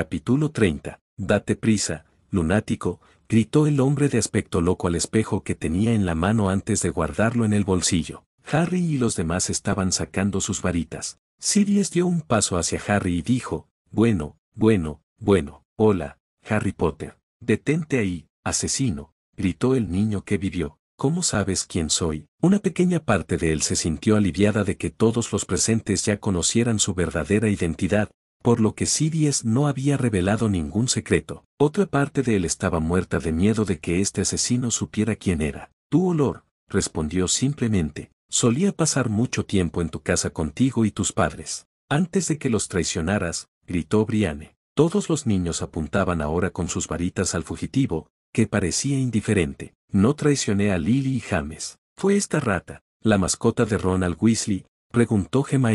Capítulo 30. Date prisa, lunático, gritó el hombre de aspecto loco al espejo que tenía en la mano antes de guardarlo en el bolsillo. Harry y los demás estaban sacando sus varitas. Sirius dio un paso hacia Harry y dijo, Bueno, bueno, bueno, hola, Harry Potter. Detente ahí, asesino, gritó el niño que vivió. ¿Cómo sabes quién soy? Una pequeña parte de él se sintió aliviada de que todos los presentes ya conocieran su verdadera identidad, por lo que Sirius no había revelado ningún secreto. Otra parte de él estaba muerta de miedo de que este asesino supiera quién era. Tu olor, respondió simplemente, solía pasar mucho tiempo en tu casa contigo y tus padres. Antes de que los traicionaras, gritó Briane. Todos los niños apuntaban ahora con sus varitas al fugitivo, que parecía indiferente. No traicioné a Lily y James. Fue esta rata, la mascota de Ronald Weasley, preguntó Gemma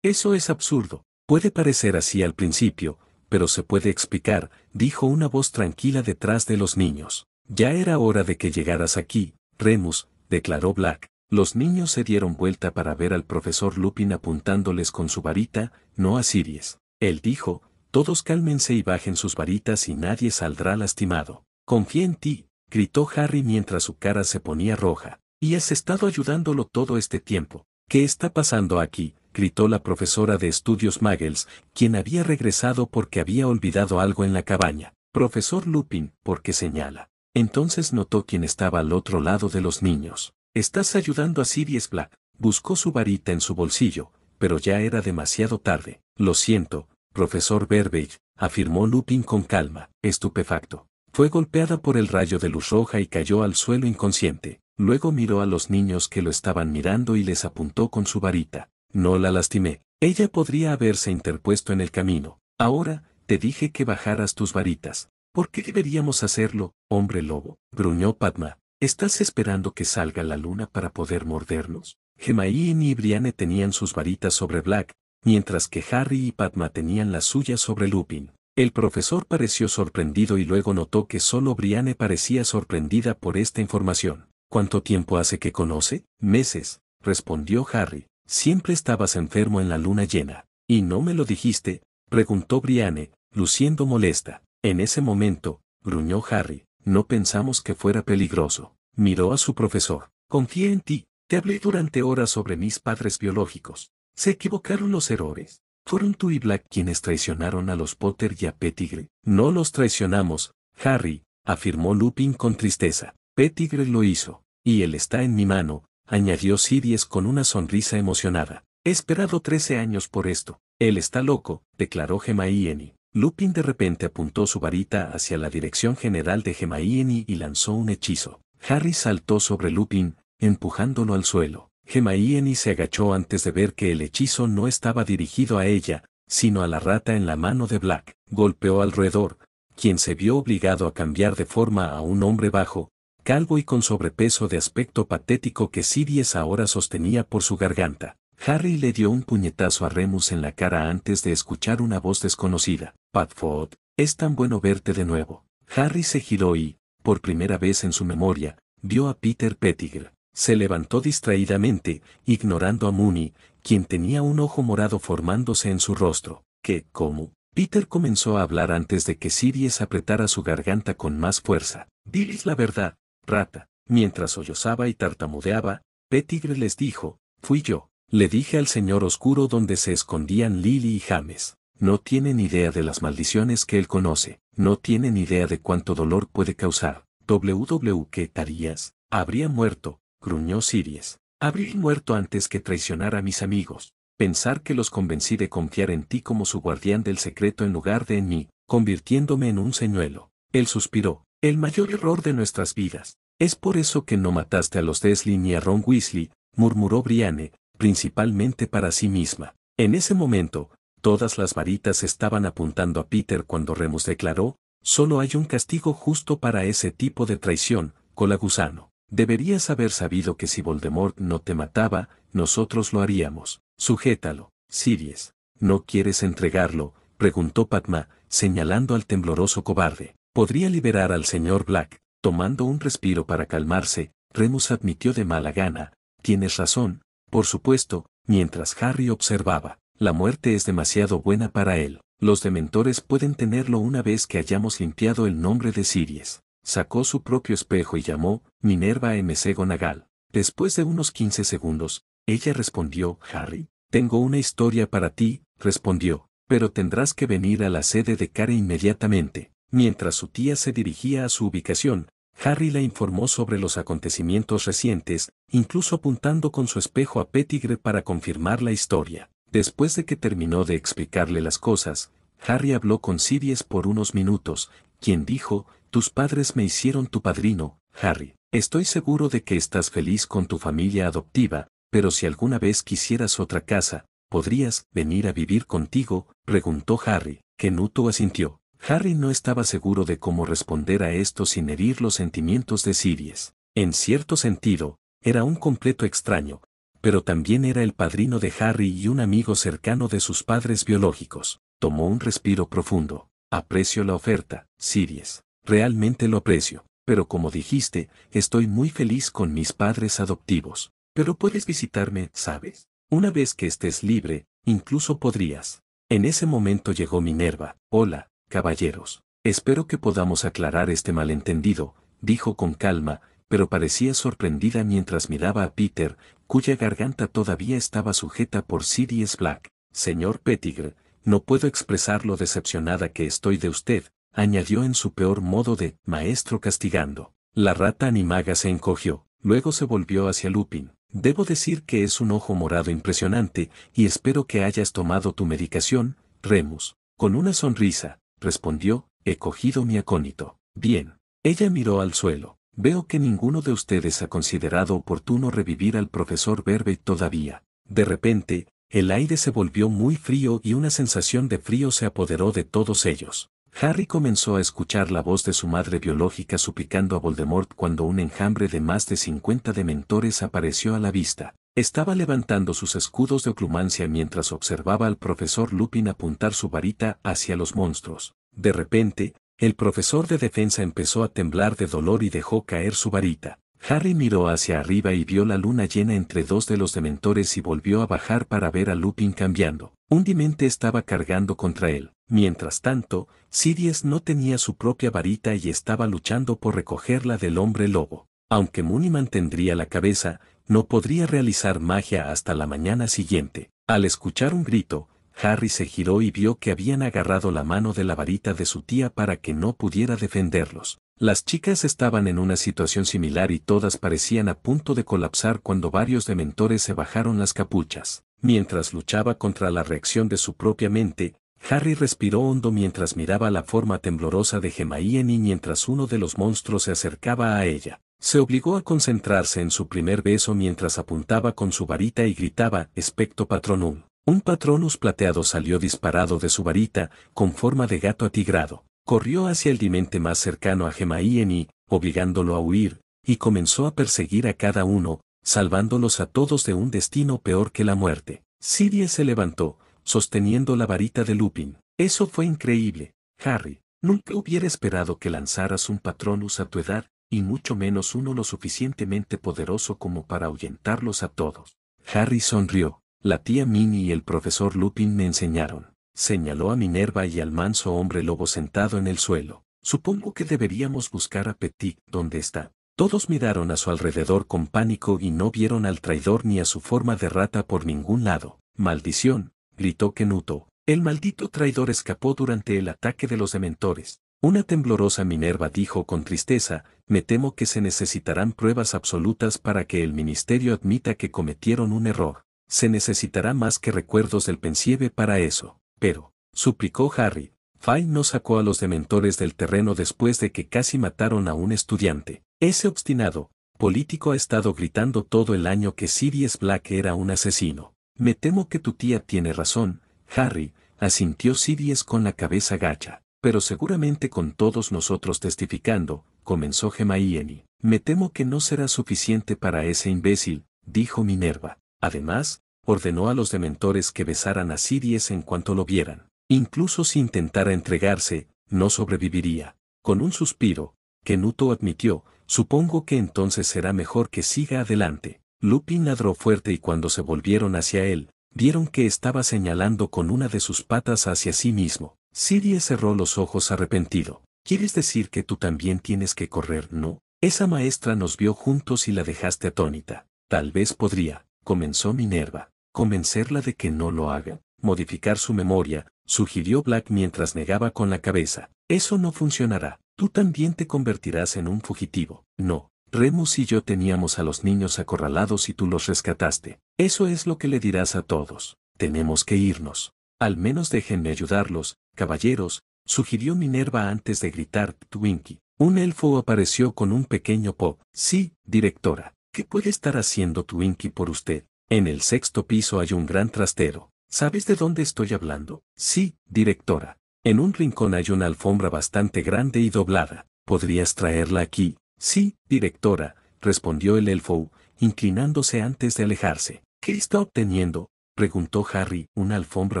Eso es absurdo, Puede parecer así al principio, pero se puede explicar, dijo una voz tranquila detrás de los niños. Ya era hora de que llegaras aquí, Remus, declaró Black. Los niños se dieron vuelta para ver al profesor Lupin apuntándoles con su varita, no a Sirius. Él dijo, todos cálmense y bajen sus varitas y nadie saldrá lastimado. Confía en ti, gritó Harry mientras su cara se ponía roja. Y has estado ayudándolo todo este tiempo. ¿Qué está pasando aquí, gritó la profesora de estudios Magels, quien había regresado porque había olvidado algo en la cabaña. Profesor Lupin, porque señala. Entonces notó quien estaba al otro lado de los niños. Estás ayudando a Sirius Black. Buscó su varita en su bolsillo, pero ya era demasiado tarde. Lo siento, profesor Berbage, afirmó Lupin con calma, estupefacto. Fue golpeada por el rayo de luz roja y cayó al suelo inconsciente. Luego miró a los niños que lo estaban mirando y les apuntó con su varita. No la lastimé. Ella podría haberse interpuesto en el camino. Ahora, te dije que bajaras tus varitas. ¿Por qué deberíamos hacerlo, hombre lobo? gruñó Padma. ¿Estás esperando que salga la luna para poder mordernos? Gemaín y Brianne tenían sus varitas sobre Black, mientras que Harry y Padma tenían las suyas sobre Lupin. El profesor pareció sorprendido y luego notó que solo Brianne parecía sorprendida por esta información. ¿Cuánto tiempo hace que conoce? Meses, respondió Harry. Siempre estabas enfermo en la luna llena. ¿Y no me lo dijiste? preguntó Brianne, luciendo molesta. En ese momento, gruñó Harry, no pensamos que fuera peligroso. Miró a su profesor. Confía en ti. Te hablé durante horas sobre mis padres biológicos. Se equivocaron los errores. Fueron tú y Black quienes traicionaron a los Potter y a Pettigrew. No los traicionamos, Harry, afirmó Lupin con tristeza. Pettigrew lo hizo, y él está en mi mano, añadió Sirius con una sonrisa emocionada. He esperado trece años por esto. Él está loco, declaró Gemaieni. Lupin de repente apuntó su varita hacia la dirección general de Gemaieni y lanzó un hechizo. Harry saltó sobre Lupin, empujándolo al suelo. Gemaieni se agachó antes de ver que el hechizo no estaba dirigido a ella, sino a la rata en la mano de Black. Golpeó alrededor. quien se vio obligado a cambiar de forma a un hombre bajo, calvo y con sobrepeso de aspecto patético que Sirius ahora sostenía por su garganta. Harry le dio un puñetazo a Remus en la cara antes de escuchar una voz desconocida. Padfoot, es tan bueno verte de nuevo. Harry se giró y, por primera vez en su memoria, vio a Peter Pettigrew. Se levantó distraídamente, ignorando a Mooney, quien tenía un ojo morado formándose en su rostro, —¿Qué, cómo? Peter comenzó a hablar antes de que Sirius apretara su garganta con más fuerza. Diles la verdad, rata. Mientras sollozaba y tartamudeaba, Tigre les dijo, fui yo. Le dije al señor oscuro donde se escondían Lily y James. No tienen idea de las maldiciones que él conoce, no tienen idea de cuánto dolor puede causar. WW que Tarías, habría muerto, gruñó Siries. Habría muerto antes que traicionar a mis amigos. Pensar que los convencí de confiar en ti como su guardián del secreto en lugar de en mí, convirtiéndome en un señuelo. Él suspiró, el mayor error de nuestras vidas. Es por eso que no mataste a los Desley ni a Ron Weasley, murmuró Brienne, principalmente para sí misma. En ese momento, todas las varitas estaban apuntando a Peter cuando Remus declaró, solo hay un castigo justo para ese tipo de traición, colagusano. Deberías haber sabido que si Voldemort no te mataba, nosotros lo haríamos. Sujétalo, Siries. ¿No quieres entregarlo? preguntó Padma, señalando al tembloroso cobarde. Podría liberar al señor Black, tomando un respiro para calmarse, Remus admitió de mala gana, tienes razón, por supuesto, mientras Harry observaba, la muerte es demasiado buena para él, los dementores pueden tenerlo una vez que hayamos limpiado el nombre de Sirius». Sacó su propio espejo y llamó, Minerva M.C. Nagal Después de unos 15 segundos, ella respondió, Harry, tengo una historia para ti, respondió, pero tendrás que venir a la sede de Care inmediatamente. Mientras su tía se dirigía a su ubicación, Harry la informó sobre los acontecimientos recientes, incluso apuntando con su espejo a Pettigrew para confirmar la historia. Después de que terminó de explicarle las cosas, Harry habló con Sirius por unos minutos, quien dijo, tus padres me hicieron tu padrino, Harry. Estoy seguro de que estás feliz con tu familia adoptiva, pero si alguna vez quisieras otra casa, ¿podrías venir a vivir contigo? preguntó Harry, que Nuto asintió. Harry no estaba seguro de cómo responder a esto sin herir los sentimientos de Sirius. En cierto sentido, era un completo extraño, pero también era el padrino de Harry y un amigo cercano de sus padres biológicos. Tomó un respiro profundo. Aprecio la oferta, Sirius. Realmente lo aprecio. Pero como dijiste, estoy muy feliz con mis padres adoptivos. Pero puedes visitarme, ¿sabes? Una vez que estés libre, incluso podrías. En ese momento llegó Minerva. Hola, caballeros. Espero que podamos aclarar este malentendido, dijo con calma, pero parecía sorprendida mientras miraba a Peter, cuya garganta todavía estaba sujeta por Sirius Black. Señor Pettigrew, no puedo expresar lo decepcionada que estoy de usted, añadió en su peor modo de maestro castigando. La rata animaga se encogió, luego se volvió hacia Lupin. Debo decir que es un ojo morado impresionante, y espero que hayas tomado tu medicación, Remus. Con una sonrisa, respondió, he cogido mi acónito. Bien. Ella miró al suelo. Veo que ninguno de ustedes ha considerado oportuno revivir al profesor Verbe todavía. De repente, el aire se volvió muy frío y una sensación de frío se apoderó de todos ellos. Harry comenzó a escuchar la voz de su madre biológica suplicando a Voldemort cuando un enjambre de más de 50 dementores apareció a la vista. Estaba levantando sus escudos de oclumancia mientras observaba al profesor Lupin apuntar su varita hacia los monstruos. De repente, el profesor de defensa empezó a temblar de dolor y dejó caer su varita. Harry miró hacia arriba y vio la luna llena entre dos de los dementores y volvió a bajar para ver a Lupin cambiando. Un demente estaba cargando contra él. Mientras tanto, Sirius no tenía su propia varita y estaba luchando por recogerla del hombre lobo. Aunque Mooney mantendría la cabeza, no podría realizar magia hasta la mañana siguiente. Al escuchar un grito, Harry se giró y vio que habían agarrado la mano de la varita de su tía para que no pudiera defenderlos. Las chicas estaban en una situación similar y todas parecían a punto de colapsar cuando varios dementores se bajaron las capuchas. Mientras luchaba contra la reacción de su propia mente, Harry respiró hondo mientras miraba la forma temblorosa de Gemmaíen y mientras uno de los monstruos se acercaba a ella. Se obligó a concentrarse en su primer beso mientras apuntaba con su varita y gritaba, Especto patronum. Un patronus plateado salió disparado de su varita, con forma de gato atigrado. Corrió hacia el dimente más cercano a y obligándolo a huir, y comenzó a perseguir a cada uno, salvándolos a todos de un destino peor que la muerte. Sirius se levantó, sosteniendo la varita de Lupin. Eso fue increíble, Harry. Nunca hubiera esperado que lanzaras un patronus a tu edad, y mucho menos uno lo suficientemente poderoso como para ahuyentarlos a todos. Harry sonrió. La tía Minnie y el profesor Lupin me enseñaron. Señaló a Minerva y al manso hombre lobo sentado en el suelo. Supongo que deberíamos buscar a Petit donde está. Todos miraron a su alrededor con pánico y no vieron al traidor ni a su forma de rata por ningún lado. Maldición, gritó Kenuto. El maldito traidor escapó durante el ataque de los dementores. Una temblorosa Minerva dijo con tristeza, me temo que se necesitarán pruebas absolutas para que el ministerio admita que cometieron un error. Se necesitará más que recuerdos del pensieve para eso. Pero, suplicó Harry, Fay no sacó a los dementores del terreno después de que casi mataron a un estudiante. Ese obstinado, político ha estado gritando todo el año que Sirius Black era un asesino. Me temo que tu tía tiene razón, Harry, asintió Sirius con la cabeza gacha pero seguramente con todos nosotros testificando, comenzó Gemaieni. Me temo que no será suficiente para ese imbécil, dijo Minerva. Además, ordenó a los dementores que besaran a Siries en cuanto lo vieran. Incluso si intentara entregarse, no sobreviviría. Con un suspiro, que admitió, supongo que entonces será mejor que siga adelante. Lupin ladró fuerte y cuando se volvieron hacia él, vieron que estaba señalando con una de sus patas hacia sí mismo. Siria cerró los ojos arrepentido. ¿Quieres decir que tú también tienes que correr, no? Esa maestra nos vio juntos y la dejaste atónita. Tal vez podría, comenzó Minerva, convencerla de que no lo haga, modificar su memoria, sugirió Black mientras negaba con la cabeza. Eso no funcionará. Tú también te convertirás en un fugitivo. No, Remus y yo teníamos a los niños acorralados y tú los rescataste. Eso es lo que le dirás a todos. Tenemos que irnos. Al menos déjenme ayudarlos, caballeros, sugirió Minerva antes de gritar Twinky, Un elfo apareció con un pequeño pop. Sí, directora. ¿Qué puede estar haciendo Twinky por usted? En el sexto piso hay un gran trastero. ¿Sabes de dónde estoy hablando? Sí, directora. En un rincón hay una alfombra bastante grande y doblada. ¿Podrías traerla aquí? Sí, directora, respondió el elfo, inclinándose antes de alejarse. ¿Qué está obteniendo? preguntó Harry, una alfombra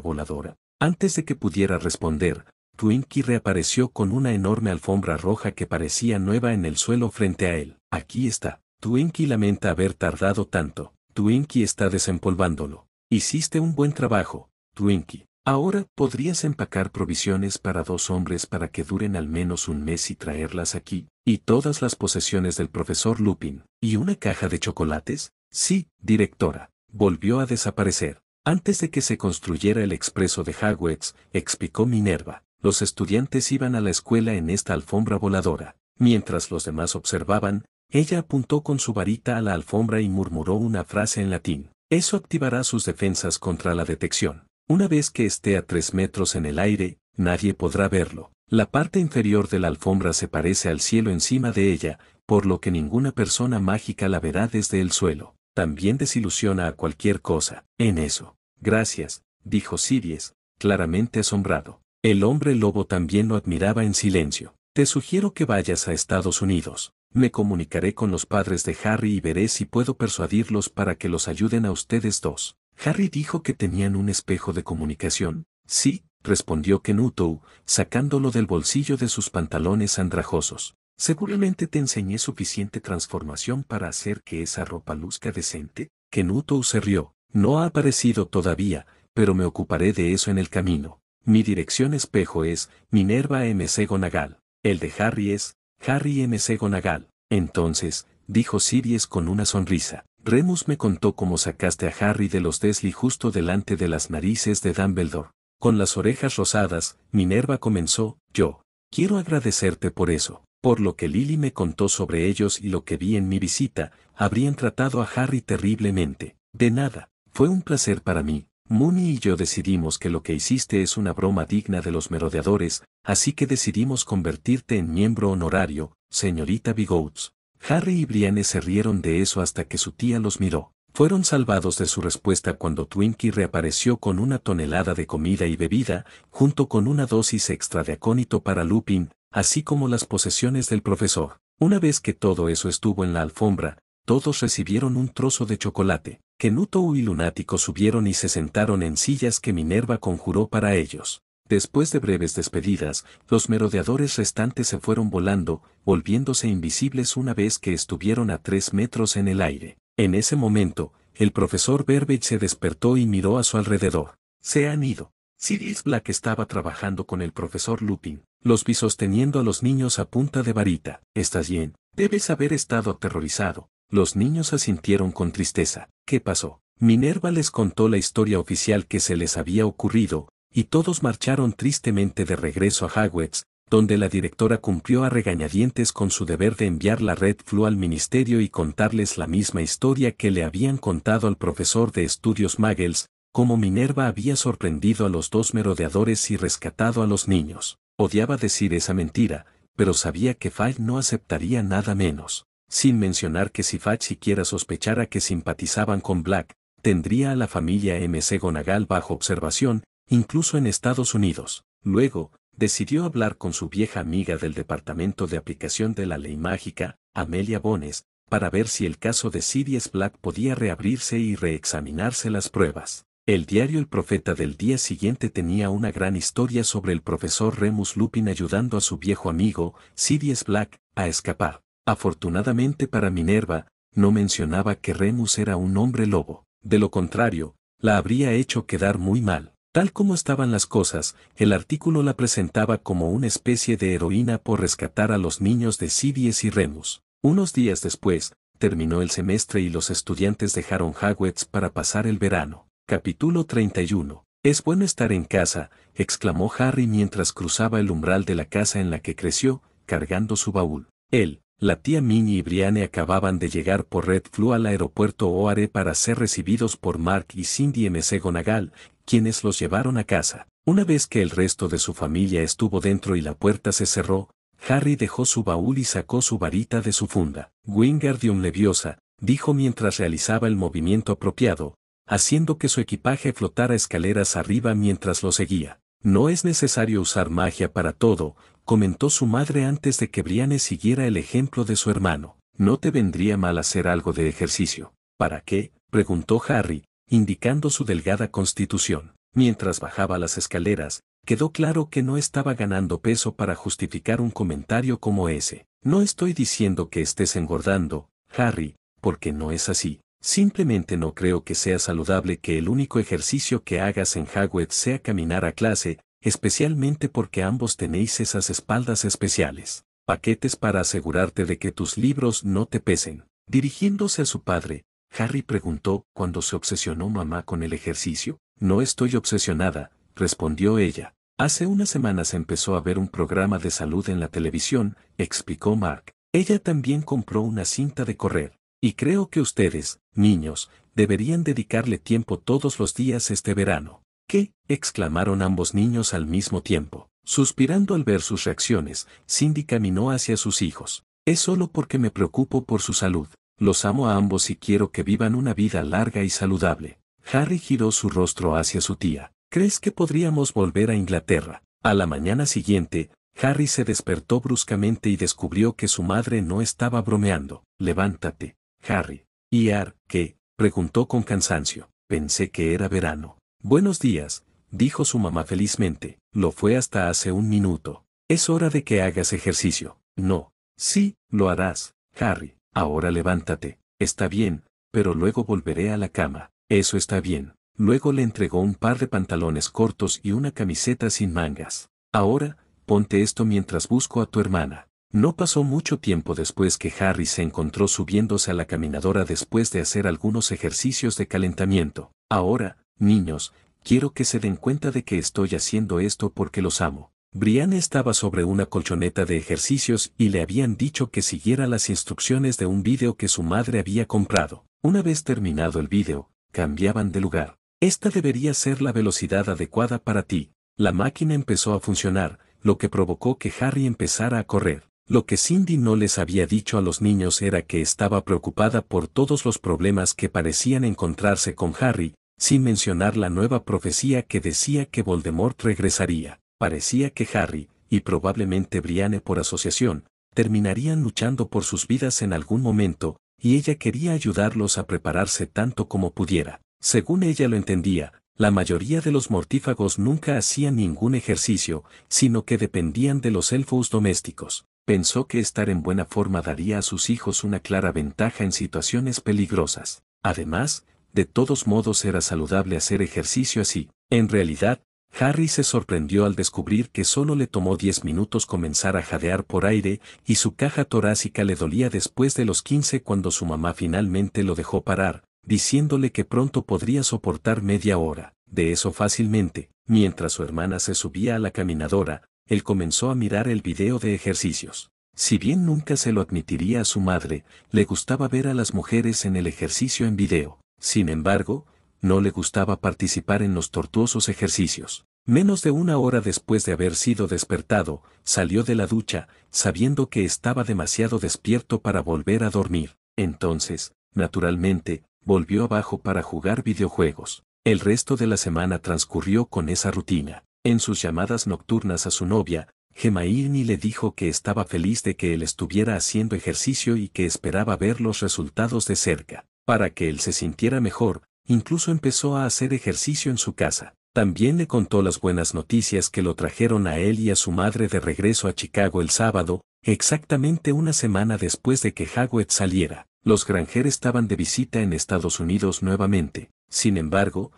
voladora. Antes de que pudiera responder, Twinkie reapareció con una enorme alfombra roja que parecía nueva en el suelo frente a él. Aquí está. Twinkie lamenta haber tardado tanto. Twinkie está desempolvándolo. Hiciste un buen trabajo, Twinkie. Ahora podrías empacar provisiones para dos hombres para que duren al menos un mes y traerlas aquí, y todas las posesiones del profesor Lupin, y una caja de chocolates. Sí, directora, volvió a desaparecer. Antes de que se construyera el expreso de Hagwitz, explicó Minerva, los estudiantes iban a la escuela en esta alfombra voladora. Mientras los demás observaban, ella apuntó con su varita a la alfombra y murmuró una frase en latín. Eso activará sus defensas contra la detección. Una vez que esté a tres metros en el aire, nadie podrá verlo. La parte inferior de la alfombra se parece al cielo encima de ella, por lo que ninguna persona mágica la verá desde el suelo también desilusiona a cualquier cosa. En eso. Gracias, dijo Sirius, claramente asombrado. El hombre lobo también lo admiraba en silencio. Te sugiero que vayas a Estados Unidos. Me comunicaré con los padres de Harry y veré si puedo persuadirlos para que los ayuden a ustedes dos. Harry dijo que tenían un espejo de comunicación. Sí, respondió Kenuto, sacándolo del bolsillo de sus pantalones andrajosos. Seguramente te enseñé suficiente transformación para hacer que esa ropa luzca decente. Kenuto se rió. No ha aparecido todavía, pero me ocuparé de eso en el camino. Mi dirección espejo es Minerva M.C. Gonagal. El de Harry es Harry M.C. Gonagal. Entonces, dijo Sirius con una sonrisa. Remus me contó cómo sacaste a Harry de los Desli justo delante de las narices de Dumbledore. Con las orejas rosadas, Minerva comenzó, yo. Quiero agradecerte por eso. Por lo que Lily me contó sobre ellos y lo que vi en mi visita, habrían tratado a Harry terriblemente. De nada, fue un placer para mí. Mooney y yo decidimos que lo que hiciste es una broma digna de los merodeadores, así que decidimos convertirte en miembro honorario, señorita Bigotes. Harry y Brienne se rieron de eso hasta que su tía los miró. Fueron salvados de su respuesta cuando Twinkie reapareció con una tonelada de comida y bebida, junto con una dosis extra de acónito para Lupin, así como las posesiones del profesor. Una vez que todo eso estuvo en la alfombra, todos recibieron un trozo de chocolate, Kenuto y Lunático subieron y se sentaron en sillas que Minerva conjuró para ellos. Después de breves despedidas, los merodeadores restantes se fueron volando, volviéndose invisibles una vez que estuvieron a tres metros en el aire. En ese momento, el profesor Verbeck se despertó y miró a su alrededor. Se han ido. Sirius Black estaba trabajando con el profesor Lupin los vi sosteniendo a los niños a punta de varita. Estás bien. Debes haber estado aterrorizado. Los niños asintieron con tristeza. ¿Qué pasó? Minerva les contó la historia oficial que se les había ocurrido, y todos marcharon tristemente de regreso a Hogwarts, donde la directora cumplió a regañadientes con su deber de enviar la red flu al ministerio y contarles la misma historia que le habían contado al profesor de estudios Magels, como Minerva había sorprendido a los dos merodeadores y rescatado a los niños. Odiaba decir esa mentira, pero sabía que Fay no aceptaría nada menos, sin mencionar que si Fay siquiera sospechara que simpatizaban con Black, tendría a la familia MC Gonagal bajo observación, incluso en Estados Unidos. Luego, decidió hablar con su vieja amiga del Departamento de Aplicación de la Ley Mágica, Amelia Bones, para ver si el caso de Sirius Black podía reabrirse y reexaminarse las pruebas. El diario El Profeta del día siguiente tenía una gran historia sobre el profesor Remus Lupin ayudando a su viejo amigo, Sirius Black, a escapar. Afortunadamente para Minerva, no mencionaba que Remus era un hombre lobo. De lo contrario, la habría hecho quedar muy mal. Tal como estaban las cosas, el artículo la presentaba como una especie de heroína por rescatar a los niños de Sidious y Remus. Unos días después, terminó el semestre y los estudiantes dejaron Hogwarts para pasar el verano. Capítulo 31. Es bueno estar en casa, exclamó Harry mientras cruzaba el umbral de la casa en la que creció, cargando su baúl. Él, la tía Minnie y Brianne acababan de llegar por Red Flu al aeropuerto Oare para ser recibidos por Mark y Cindy M.C. Gonagal, quienes los llevaron a casa. Una vez que el resto de su familia estuvo dentro y la puerta se cerró, Harry dejó su baúl y sacó su varita de su funda. Wingardium Leviosa, dijo mientras realizaba el movimiento apropiado, haciendo que su equipaje flotara escaleras arriba mientras lo seguía. No es necesario usar magia para todo, comentó su madre antes de que Brianne siguiera el ejemplo de su hermano. No te vendría mal hacer algo de ejercicio. ¿Para qué? preguntó Harry, indicando su delgada constitución. Mientras bajaba las escaleras, quedó claro que no estaba ganando peso para justificar un comentario como ese. No estoy diciendo que estés engordando, Harry, porque no es así. Simplemente no creo que sea saludable que el único ejercicio que hagas en Hagwed sea caminar a clase, especialmente porque ambos tenéis esas espaldas especiales, paquetes para asegurarte de que tus libros no te pesen. Dirigiéndose a su padre, Harry preguntó cuando se obsesionó mamá con el ejercicio. No estoy obsesionada, respondió ella. Hace unas semanas empezó a ver un programa de salud en la televisión, explicó Mark. Ella también compró una cinta de correr. Y creo que ustedes, niños, deberían dedicarle tiempo todos los días este verano. ¿Qué? exclamaron ambos niños al mismo tiempo. Suspirando al ver sus reacciones, Cindy caminó hacia sus hijos. Es solo porque me preocupo por su salud. Los amo a ambos y quiero que vivan una vida larga y saludable. Harry giró su rostro hacia su tía. ¿Crees que podríamos volver a Inglaterra? A la mañana siguiente, Harry se despertó bruscamente y descubrió que su madre no estaba bromeando. Levántate, Harry. ¿Y Ar, qué? preguntó con cansancio. Pensé que era verano. Buenos días, dijo su mamá felizmente. Lo fue hasta hace un minuto. Es hora de que hagas ejercicio. No. Sí, lo harás, Harry. Ahora levántate. Está bien, pero luego volveré a la cama. Eso está bien. Luego le entregó un par de pantalones cortos y una camiseta sin mangas. Ahora, ponte esto mientras busco a tu hermana. No pasó mucho tiempo después que Harry se encontró subiéndose a la caminadora después de hacer algunos ejercicios de calentamiento. Ahora, niños, quiero que se den cuenta de que estoy haciendo esto porque los amo. Brianna estaba sobre una colchoneta de ejercicios y le habían dicho que siguiera las instrucciones de un vídeo que su madre había comprado. Una vez terminado el vídeo, cambiaban de lugar. Esta debería ser la velocidad adecuada para ti. La máquina empezó a funcionar, lo que provocó que Harry empezara a correr. Lo que Cindy no les había dicho a los niños era que estaba preocupada por todos los problemas que parecían encontrarse con Harry, sin mencionar la nueva profecía que decía que Voldemort regresaría. Parecía que Harry, y probablemente Brianne por asociación, terminarían luchando por sus vidas en algún momento, y ella quería ayudarlos a prepararse tanto como pudiera. Según ella lo entendía, la mayoría de los mortífagos nunca hacían ningún ejercicio, sino que dependían de los elfos domésticos pensó que estar en buena forma daría a sus hijos una clara ventaja en situaciones peligrosas. Además, de todos modos era saludable hacer ejercicio así. En realidad, Harry se sorprendió al descubrir que solo le tomó 10 minutos comenzar a jadear por aire y su caja torácica le dolía después de los 15 cuando su mamá finalmente lo dejó parar, diciéndole que pronto podría soportar media hora, de eso fácilmente, mientras su hermana se subía a la caminadora, él comenzó a mirar el video de ejercicios. Si bien nunca se lo admitiría a su madre, le gustaba ver a las mujeres en el ejercicio en video. Sin embargo, no le gustaba participar en los tortuosos ejercicios. Menos de una hora después de haber sido despertado, salió de la ducha, sabiendo que estaba demasiado despierto para volver a dormir. Entonces, naturalmente, volvió abajo para jugar videojuegos. El resto de la semana transcurrió con esa rutina. En sus llamadas nocturnas a su novia, Gemaini le dijo que estaba feliz de que él estuviera haciendo ejercicio y que esperaba ver los resultados de cerca. Para que él se sintiera mejor, incluso empezó a hacer ejercicio en su casa. También le contó las buenas noticias que lo trajeron a él y a su madre de regreso a Chicago el sábado, exactamente una semana después de que Hagwet saliera. Los granjeros estaban de visita en Estados Unidos nuevamente. Sin embargo,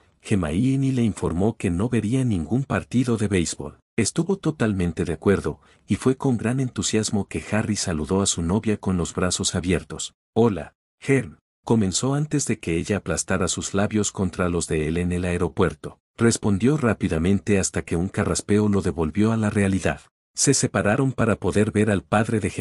y le informó que no vería ningún partido de béisbol. Estuvo totalmente de acuerdo, y fue con gran entusiasmo que Harry saludó a su novia con los brazos abiertos. Hola, Germ. Comenzó antes de que ella aplastara sus labios contra los de él en el aeropuerto. Respondió rápidamente hasta que un carraspeo lo devolvió a la realidad. Se separaron para poder ver al padre de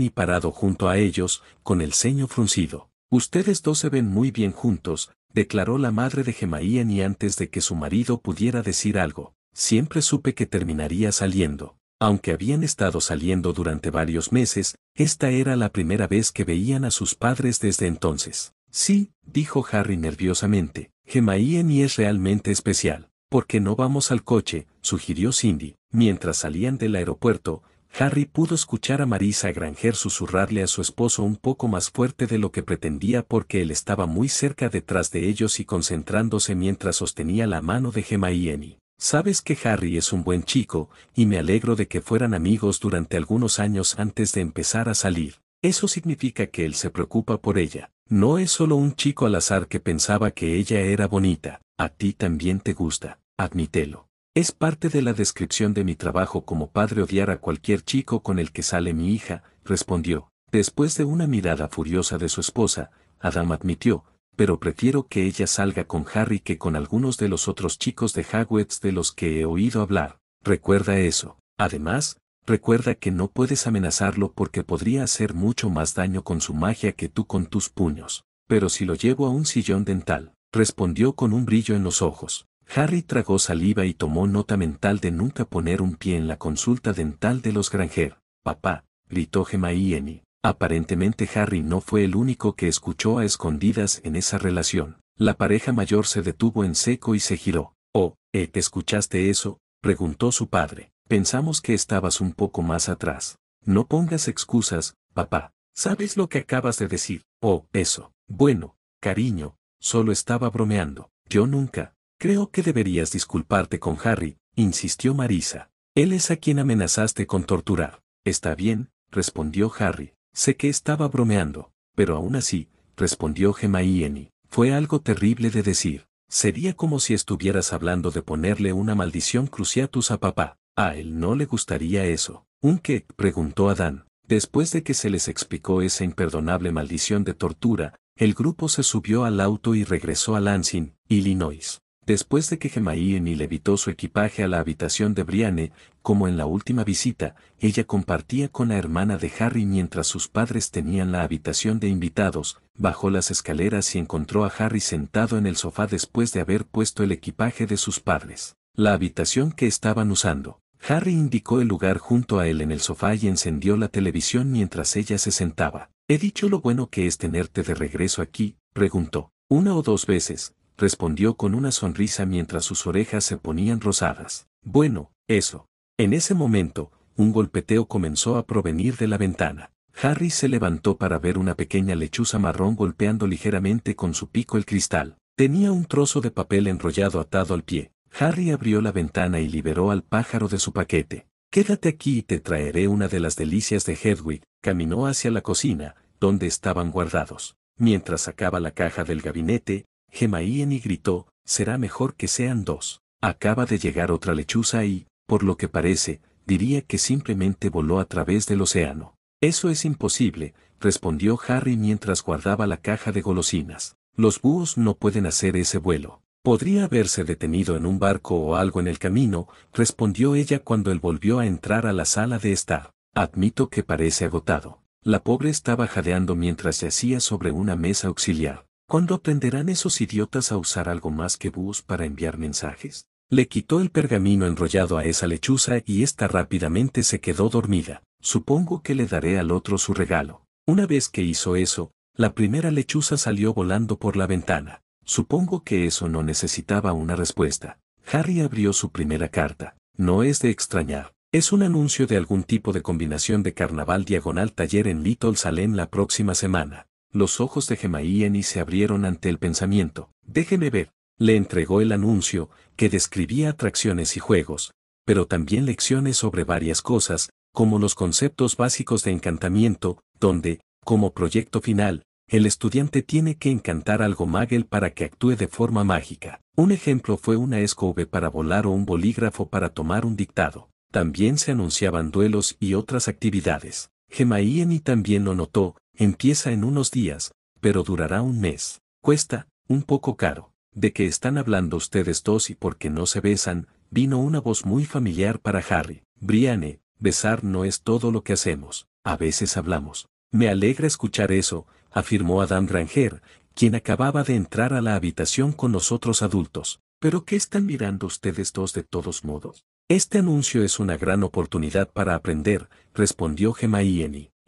y parado junto a ellos, con el ceño fruncido. Ustedes dos se ven muy bien juntos, declaró la madre de Gemaía y antes de que su marido pudiera decir algo, siempre supe que terminaría saliendo. Aunque habían estado saliendo durante varios meses, esta era la primera vez que veían a sus padres desde entonces. Sí, dijo Harry nerviosamente, y es realmente especial. ¿Por qué no vamos al coche? sugirió Cindy. Mientras salían del aeropuerto, Harry pudo escuchar a Marisa Granger susurrarle a su esposo un poco más fuerte de lo que pretendía porque él estaba muy cerca detrás de ellos y concentrándose mientras sostenía la mano de Gemma y Annie. Sabes que Harry es un buen chico, y me alegro de que fueran amigos durante algunos años antes de empezar a salir. Eso significa que él se preocupa por ella. No es solo un chico al azar que pensaba que ella era bonita. A ti también te gusta, admítelo. Es parte de la descripción de mi trabajo como padre odiar a cualquier chico con el que sale mi hija, respondió. Después de una mirada furiosa de su esposa, Adam admitió, pero prefiero que ella salga con Harry que con algunos de los otros chicos de Hogwarts de los que he oído hablar. Recuerda eso. Además, recuerda que no puedes amenazarlo porque podría hacer mucho más daño con su magia que tú con tus puños. Pero si lo llevo a un sillón dental, respondió con un brillo en los ojos. Harry tragó saliva y tomó nota mental de nunca poner un pie en la consulta dental de los Granger. Papá, gritó Gemma y Aparentemente Harry no fue el único que escuchó a escondidas en esa relación. La pareja mayor se detuvo en seco y se giró. Oh, ¿eh, ¿escuchaste eso? preguntó su padre. Pensamos que estabas un poco más atrás. No pongas excusas, papá. ¿Sabes lo que acabas de decir? Oh, eso. Bueno, cariño, solo estaba bromeando. Yo nunca, Creo que deberías disculparte con Harry, insistió Marisa. Él es a quien amenazaste con torturar. Está bien, respondió Harry. Sé que estaba bromeando, pero aún así, respondió Gemma Ieni. Fue algo terrible de decir. Sería como si estuvieras hablando de ponerle una maldición cruciatus a papá. A él no le gustaría eso. ¿Un qué? preguntó Adán. Después de que se les explicó esa imperdonable maldición de tortura, el grupo se subió al auto y regresó a Lansing, Illinois. Después de que Gemma y evitó su equipaje a la habitación de Brianne, como en la última visita, ella compartía con la hermana de Harry mientras sus padres tenían la habitación de invitados, bajó las escaleras y encontró a Harry sentado en el sofá después de haber puesto el equipaje de sus padres. La habitación que estaban usando. Harry indicó el lugar junto a él en el sofá y encendió la televisión mientras ella se sentaba. He dicho lo bueno que es tenerte de regreso aquí, preguntó. Una o dos veces, respondió con una sonrisa mientras sus orejas se ponían rosadas. Bueno, eso. En ese momento, un golpeteo comenzó a provenir de la ventana. Harry se levantó para ver una pequeña lechuza marrón golpeando ligeramente con su pico el cristal. Tenía un trozo de papel enrollado atado al pie. Harry abrió la ventana y liberó al pájaro de su paquete. Quédate aquí y te traeré una de las delicias de Hedwig. Caminó hacia la cocina, donde estaban guardados. Mientras sacaba la caja del gabinete, Gemaíen y gritó, será mejor que sean dos. Acaba de llegar otra lechuza y, por lo que parece, diría que simplemente voló a través del océano. Eso es imposible, respondió Harry mientras guardaba la caja de golosinas. Los búhos no pueden hacer ese vuelo. Podría haberse detenido en un barco o algo en el camino, respondió ella cuando él volvió a entrar a la sala de estar. Admito que parece agotado. La pobre estaba jadeando mientras yacía sobre una mesa auxiliar. ¿Cuándo aprenderán esos idiotas a usar algo más que bus para enviar mensajes? Le quitó el pergamino enrollado a esa lechuza y ésta rápidamente se quedó dormida. Supongo que le daré al otro su regalo. Una vez que hizo eso, la primera lechuza salió volando por la ventana. Supongo que eso no necesitaba una respuesta. Harry abrió su primera carta. No es de extrañar. Es un anuncio de algún tipo de combinación de carnaval diagonal taller en Little Salem la próxima semana los ojos de Gemaíen se abrieron ante el pensamiento. Déjeme ver. Le entregó el anuncio, que describía atracciones y juegos, pero también lecciones sobre varias cosas, como los conceptos básicos de encantamiento, donde, como proyecto final, el estudiante tiene que encantar algo magel para que actúe de forma mágica. Un ejemplo fue una escobe para volar o un bolígrafo para tomar un dictado. También se anunciaban duelos y otras actividades. y también lo notó, Empieza en unos días, pero durará un mes. Cuesta, un poco caro. ¿De qué están hablando ustedes dos y por qué no se besan? Vino una voz muy familiar para Harry. Brianne, besar no es todo lo que hacemos. A veces hablamos. Me alegra escuchar eso, afirmó Adam Granger, quien acababa de entrar a la habitación con nosotros adultos. ¿Pero qué están mirando ustedes dos de todos modos? Este anuncio es una gran oportunidad para aprender, respondió Gemma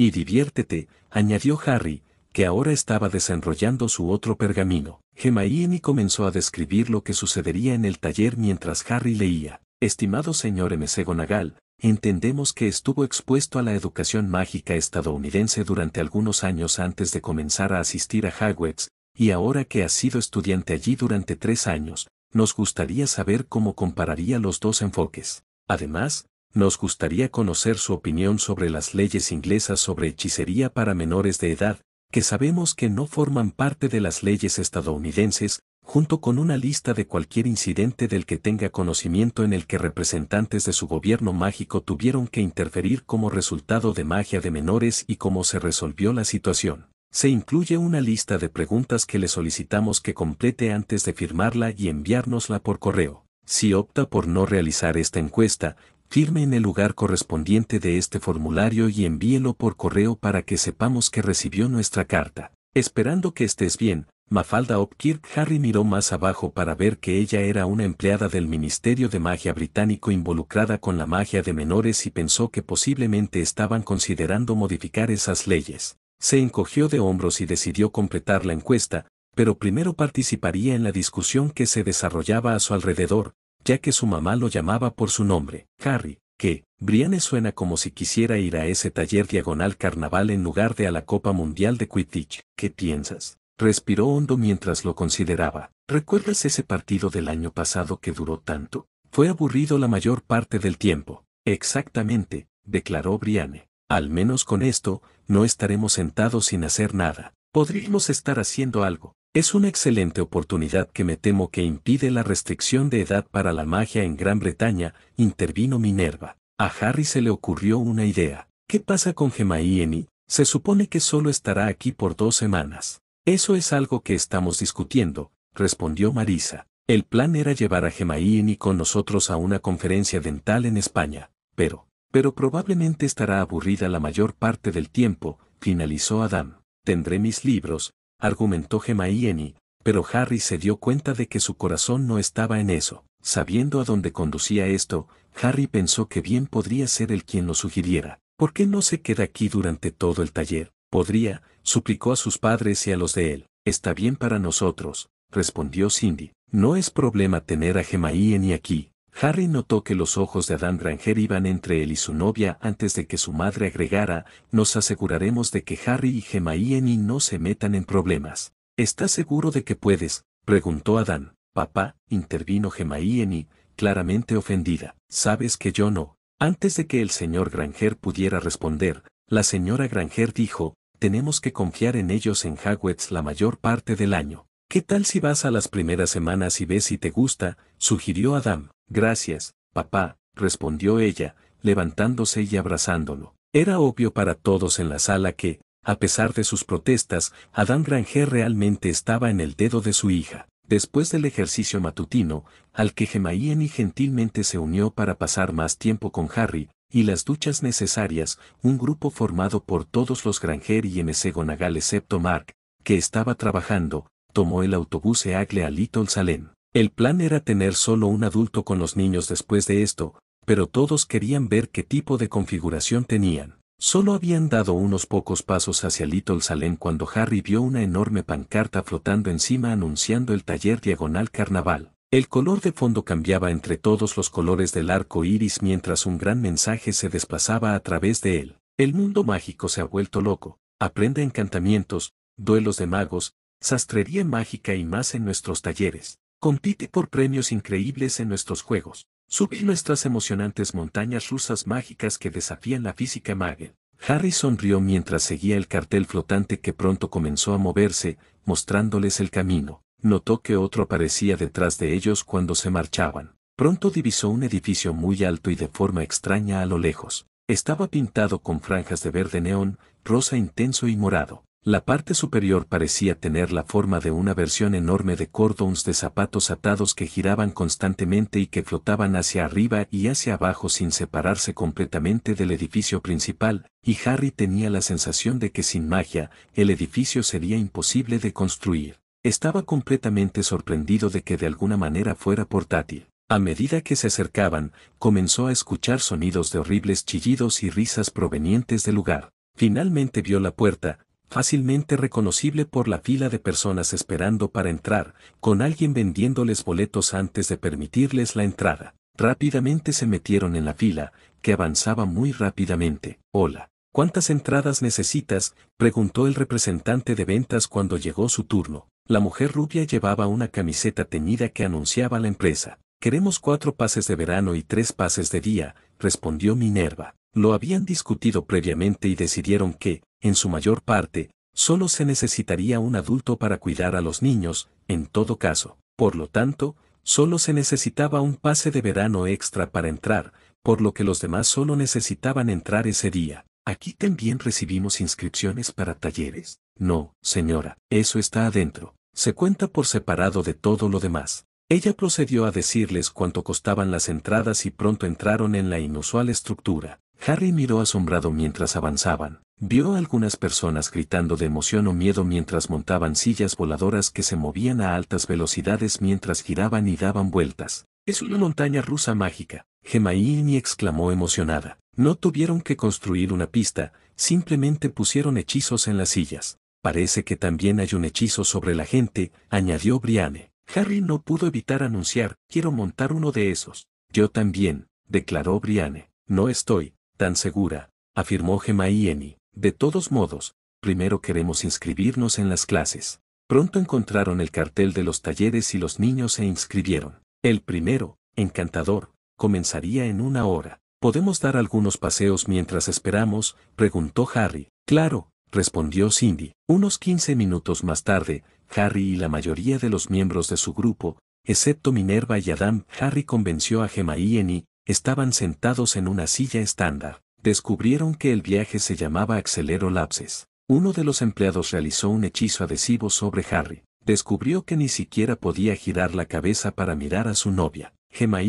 y diviértete, añadió Harry, que ahora estaba desenrollando su otro pergamino. y comenzó a describir lo que sucedería en el taller mientras Harry leía. Estimado señor M.C. Gonagal, entendemos que estuvo expuesto a la educación mágica estadounidense durante algunos años antes de comenzar a asistir a Hogwarts, y ahora que ha sido estudiante allí durante tres años, nos gustaría saber cómo compararía los dos enfoques. Además, nos gustaría conocer su opinión sobre las leyes inglesas sobre hechicería para menores de edad, que sabemos que no forman parte de las leyes estadounidenses, junto con una lista de cualquier incidente del que tenga conocimiento en el que representantes de su gobierno mágico tuvieron que interferir como resultado de magia de menores y cómo se resolvió la situación. Se incluye una lista de preguntas que le solicitamos que complete antes de firmarla y enviárnosla por correo. Si opta por no realizar esta encuesta, firme en el lugar correspondiente de este formulario y envíelo por correo para que sepamos que recibió nuestra carta. Esperando que estés bien, Mafalda Opkirk Harry miró más abajo para ver que ella era una empleada del Ministerio de Magia británico involucrada con la magia de menores y pensó que posiblemente estaban considerando modificar esas leyes. Se encogió de hombros y decidió completar la encuesta, pero primero participaría en la discusión que se desarrollaba a su alrededor, ya que su mamá lo llamaba por su nombre, Harry, que, Briane suena como si quisiera ir a ese taller diagonal carnaval en lugar de a la Copa Mundial de Quidditch. ¿Qué piensas? Respiró hondo mientras lo consideraba. ¿Recuerdas ese partido del año pasado que duró tanto? Fue aburrido la mayor parte del tiempo. Exactamente, declaró Briane. Al menos con esto, no estaremos sentados sin hacer nada. Podríamos estar haciendo algo, es una excelente oportunidad que me temo que impide la restricción de edad para la magia en Gran Bretaña, intervino Minerva. A Harry se le ocurrió una idea. ¿Qué pasa con Gemma Se supone que solo estará aquí por dos semanas. Eso es algo que estamos discutiendo, respondió Marisa. El plan era llevar a Gemma con nosotros a una conferencia dental en España, pero, pero probablemente estará aburrida la mayor parte del tiempo, finalizó Adam. Tendré mis libros, argumentó Gemayeni, pero Harry se dio cuenta de que su corazón no estaba en eso. Sabiendo a dónde conducía esto, Harry pensó que bien podría ser el quien lo sugiriera. ¿Por qué no se queda aquí durante todo el taller? Podría, suplicó a sus padres y a los de él. Está bien para nosotros, respondió Cindy. No es problema tener a Gemayeni aquí, Harry notó que los ojos de Adán Granger iban entre él y su novia antes de que su madre agregara, nos aseguraremos de que Harry y Gemma no se metan en problemas. ¿Estás seguro de que puedes? preguntó Adán. Papá, intervino Gemma claramente ofendida. Sabes que yo no. Antes de que el señor Granger pudiera responder, la señora Granger dijo, tenemos que confiar en ellos en Hogwarts la mayor parte del año. ¿Qué tal si vas a las primeras semanas y ves si te gusta? sugirió Adam. Gracias, papá, respondió ella, levantándose y abrazándolo. Era obvio para todos en la sala que, a pesar de sus protestas, Adán Granger realmente estaba en el dedo de su hija. Después del ejercicio matutino, al que Gemayeni y gentilmente se unió para pasar más tiempo con Harry, y las duchas necesarias, un grupo formado por todos los Granger y MC Gonagal excepto Mark, que estaba trabajando, tomó el autobús Eagle a Little Salem. El plan era tener solo un adulto con los niños después de esto, pero todos querían ver qué tipo de configuración tenían. Solo habían dado unos pocos pasos hacia Little Salem cuando Harry vio una enorme pancarta flotando encima anunciando el taller diagonal carnaval. El color de fondo cambiaba entre todos los colores del arco iris mientras un gran mensaje se desplazaba a través de él. El mundo mágico se ha vuelto loco. Aprende encantamientos, duelos de magos, sastrería mágica y más en nuestros talleres. Compite por premios increíbles en nuestros juegos. Sube nuestras emocionantes montañas rusas mágicas que desafían la física Magel. Harry sonrió mientras seguía el cartel flotante que pronto comenzó a moverse, mostrándoles el camino. Notó que otro aparecía detrás de ellos cuando se marchaban. Pronto divisó un edificio muy alto y de forma extraña a lo lejos. Estaba pintado con franjas de verde neón, rosa intenso y morado. La parte superior parecía tener la forma de una versión enorme de cordones de zapatos atados que giraban constantemente y que flotaban hacia arriba y hacia abajo sin separarse completamente del edificio principal, y Harry tenía la sensación de que sin magia, el edificio sería imposible de construir. Estaba completamente sorprendido de que de alguna manera fuera portátil. A medida que se acercaban, comenzó a escuchar sonidos de horribles chillidos y risas provenientes del lugar. Finalmente vio la puerta, fácilmente reconocible por la fila de personas esperando para entrar, con alguien vendiéndoles boletos antes de permitirles la entrada. Rápidamente se metieron en la fila, que avanzaba muy rápidamente. Hola. ¿Cuántas entradas necesitas? preguntó el representante de ventas cuando llegó su turno. La mujer rubia llevaba una camiseta teñida que anunciaba la empresa. Queremos cuatro pases de verano y tres pases de día, respondió Minerva. Lo habían discutido previamente y decidieron que, en su mayor parte, solo se necesitaría un adulto para cuidar a los niños, en todo caso. Por lo tanto, solo se necesitaba un pase de verano extra para entrar, por lo que los demás solo necesitaban entrar ese día. Aquí también recibimos inscripciones para talleres. No, señora, eso está adentro. Se cuenta por separado de todo lo demás. Ella procedió a decirles cuánto costaban las entradas y pronto entraron en la inusual estructura. Harry miró asombrado mientras avanzaban. Vio a algunas personas gritando de emoción o miedo mientras montaban sillas voladoras que se movían a altas velocidades mientras giraban y daban vueltas. Es una montaña rusa mágica, Gemaini exclamó emocionada. No tuvieron que construir una pista, simplemente pusieron hechizos en las sillas. Parece que también hay un hechizo sobre la gente, añadió Briane. Harry no pudo evitar anunciar, quiero montar uno de esos. Yo también, declaró Briane. No estoy tan segura, afirmó Gemaini. De todos modos, primero queremos inscribirnos en las clases. Pronto encontraron el cartel de los talleres y los niños se inscribieron. El primero, encantador, comenzaría en una hora. ¿Podemos dar algunos paseos mientras esperamos? preguntó Harry. Claro, respondió Cindy. Unos 15 minutos más tarde, Harry y la mayoría de los miembros de su grupo, excepto Minerva y Adam, Harry convenció a Gemma y Eni, estaban sentados en una silla estándar. Descubrieron que el viaje se llamaba Accelero Lapses. Uno de los empleados realizó un hechizo adhesivo sobre Harry. Descubrió que ni siquiera podía girar la cabeza para mirar a su novia. Gemma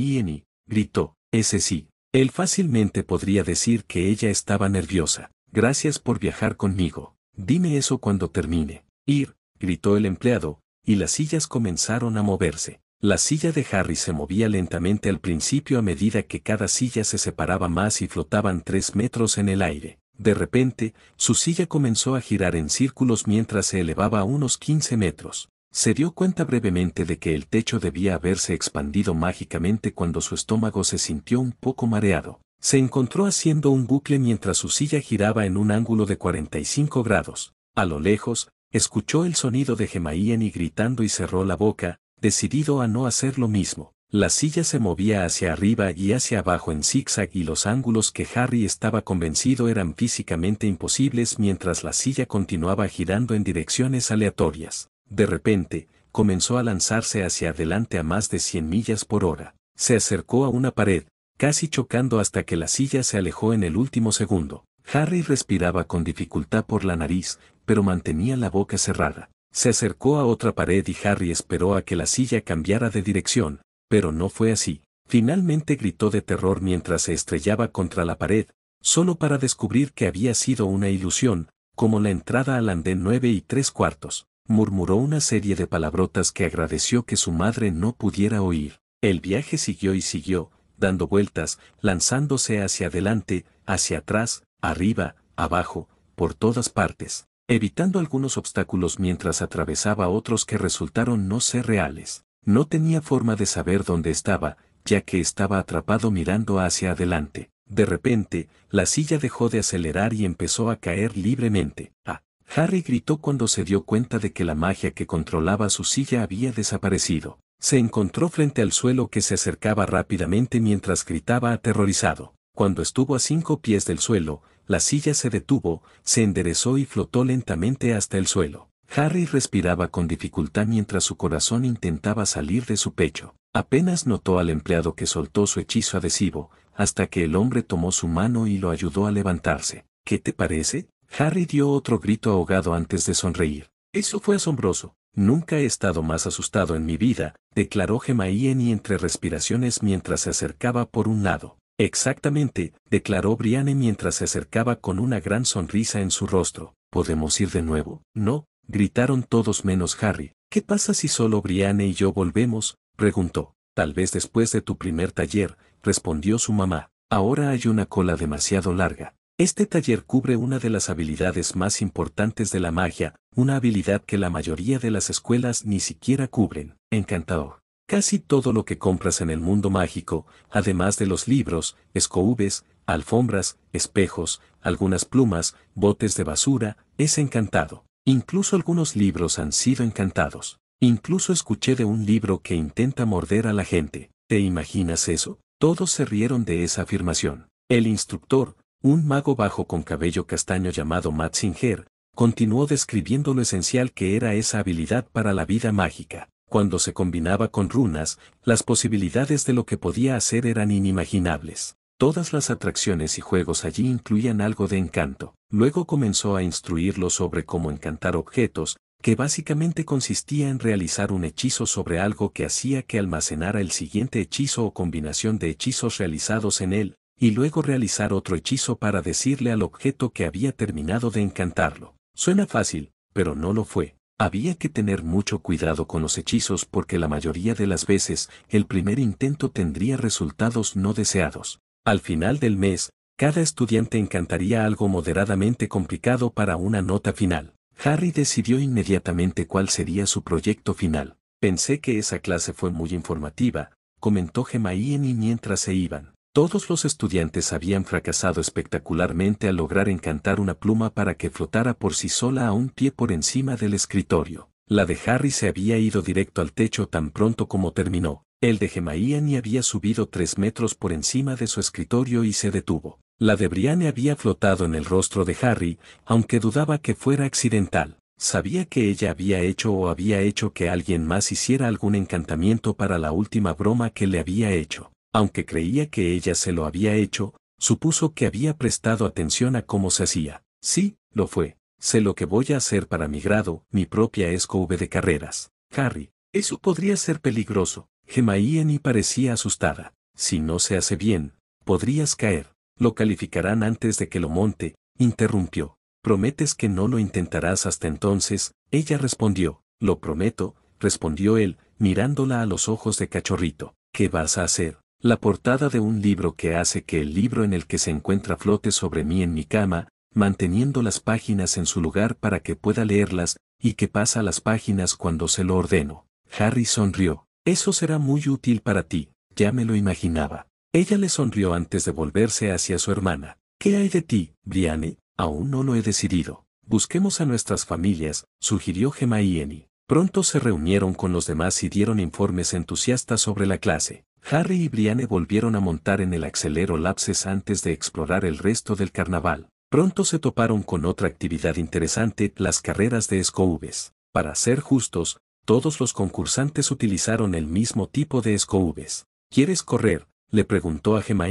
gritó. Ese sí. Él fácilmente podría decir que ella estaba nerviosa. Gracias por viajar conmigo. Dime eso cuando termine. Ir, gritó el empleado, y las sillas comenzaron a moverse. La silla de Harry se movía lentamente al principio a medida que cada silla se separaba más y flotaban tres metros en el aire. De repente, su silla comenzó a girar en círculos mientras se elevaba a unos 15 metros. Se dio cuenta brevemente de que el techo debía haberse expandido mágicamente cuando su estómago se sintió un poco mareado. Se encontró haciendo un bucle mientras su silla giraba en un ángulo de 45 grados. A lo lejos, escuchó el sonido de Gemaían y gritando y cerró la boca, decidido a no hacer lo mismo. La silla se movía hacia arriba y hacia abajo en zigzag y los ángulos que Harry estaba convencido eran físicamente imposibles mientras la silla continuaba girando en direcciones aleatorias. De repente, comenzó a lanzarse hacia adelante a más de 100 millas por hora. Se acercó a una pared, casi chocando hasta que la silla se alejó en el último segundo. Harry respiraba con dificultad por la nariz, pero mantenía la boca cerrada. Se acercó a otra pared y Harry esperó a que la silla cambiara de dirección, pero no fue así. Finalmente gritó de terror mientras se estrellaba contra la pared, solo para descubrir que había sido una ilusión, como la entrada al andén nueve y tres cuartos. Murmuró una serie de palabrotas que agradeció que su madre no pudiera oír. El viaje siguió y siguió, dando vueltas, lanzándose hacia adelante, hacia atrás, arriba, abajo, por todas partes evitando algunos obstáculos mientras atravesaba otros que resultaron no ser reales. No tenía forma de saber dónde estaba, ya que estaba atrapado mirando hacia adelante. De repente, la silla dejó de acelerar y empezó a caer libremente. Ah. Harry gritó cuando se dio cuenta de que la magia que controlaba su silla había desaparecido. Se encontró frente al suelo que se acercaba rápidamente mientras gritaba aterrorizado. Cuando estuvo a cinco pies del suelo, la silla se detuvo, se enderezó y flotó lentamente hasta el suelo. Harry respiraba con dificultad mientras su corazón intentaba salir de su pecho. Apenas notó al empleado que soltó su hechizo adhesivo, hasta que el hombre tomó su mano y lo ayudó a levantarse. ¿Qué te parece? Harry dio otro grito ahogado antes de sonreír. Eso fue asombroso. Nunca he estado más asustado en mi vida, declaró Ian y entre respiraciones mientras se acercaba por un lado. Exactamente, declaró Brianne mientras se acercaba con una gran sonrisa en su rostro. Podemos ir de nuevo. No, gritaron todos menos Harry. ¿Qué pasa si solo Brianne y yo volvemos? preguntó. Tal vez después de tu primer taller, respondió su mamá. Ahora hay una cola demasiado larga. Este taller cubre una de las habilidades más importantes de la magia, una habilidad que la mayoría de las escuelas ni siquiera cubren. Encantador. Casi todo lo que compras en el mundo mágico, además de los libros, escobes, alfombras, espejos, algunas plumas, botes de basura, es encantado. Incluso algunos libros han sido encantados. Incluso escuché de un libro que intenta morder a la gente. ¿Te imaginas eso? Todos se rieron de esa afirmación. El instructor, un mago bajo con cabello castaño llamado Matzinger, continuó describiendo lo esencial que era esa habilidad para la vida mágica cuando se combinaba con runas, las posibilidades de lo que podía hacer eran inimaginables. Todas las atracciones y juegos allí incluían algo de encanto. Luego comenzó a instruirlo sobre cómo encantar objetos, que básicamente consistía en realizar un hechizo sobre algo que hacía que almacenara el siguiente hechizo o combinación de hechizos realizados en él, y luego realizar otro hechizo para decirle al objeto que había terminado de encantarlo. Suena fácil, pero no lo fue. Había que tener mucho cuidado con los hechizos porque la mayoría de las veces el primer intento tendría resultados no deseados. Al final del mes, cada estudiante encantaría algo moderadamente complicado para una nota final. Harry decidió inmediatamente cuál sería su proyecto final. Pensé que esa clase fue muy informativa, comentó Ian y mientras se iban. Todos los estudiantes habían fracasado espectacularmente al lograr encantar una pluma para que flotara por sí sola a un pie por encima del escritorio. La de Harry se había ido directo al techo tan pronto como terminó. El de Gemmaía había subido tres metros por encima de su escritorio y se detuvo. La de Brianne había flotado en el rostro de Harry, aunque dudaba que fuera accidental. Sabía que ella había hecho o había hecho que alguien más hiciera algún encantamiento para la última broma que le había hecho aunque creía que ella se lo había hecho, supuso que había prestado atención a cómo se hacía. Sí, lo fue. Sé lo que voy a hacer para mi grado, mi propia escove de carreras. Harry, eso podría ser peligroso. Ian y parecía asustada. Si no se hace bien, podrías caer. Lo calificarán antes de que lo monte, interrumpió. ¿Prometes que no lo intentarás hasta entonces? Ella respondió. Lo prometo, respondió él, mirándola a los ojos de cachorrito. ¿Qué vas a hacer? La portada de un libro que hace que el libro en el que se encuentra flote sobre mí en mi cama, manteniendo las páginas en su lugar para que pueda leerlas, y que pasa las páginas cuando se lo ordeno. Harry sonrió. Eso será muy útil para ti, ya me lo imaginaba. Ella le sonrió antes de volverse hacia su hermana. ¿Qué hay de ti, Brianne? Aún no lo he decidido. Busquemos a nuestras familias, sugirió Gemma y Eni. Pronto se reunieron con los demás y dieron informes entusiastas sobre la clase. Harry y Briane volvieron a montar en el Accelero Lapses antes de explorar el resto del carnaval. Pronto se toparon con otra actividad interesante, las carreras de escobes. Para ser justos, todos los concursantes utilizaron el mismo tipo de escobes. ¿Quieres correr? le preguntó a Gemma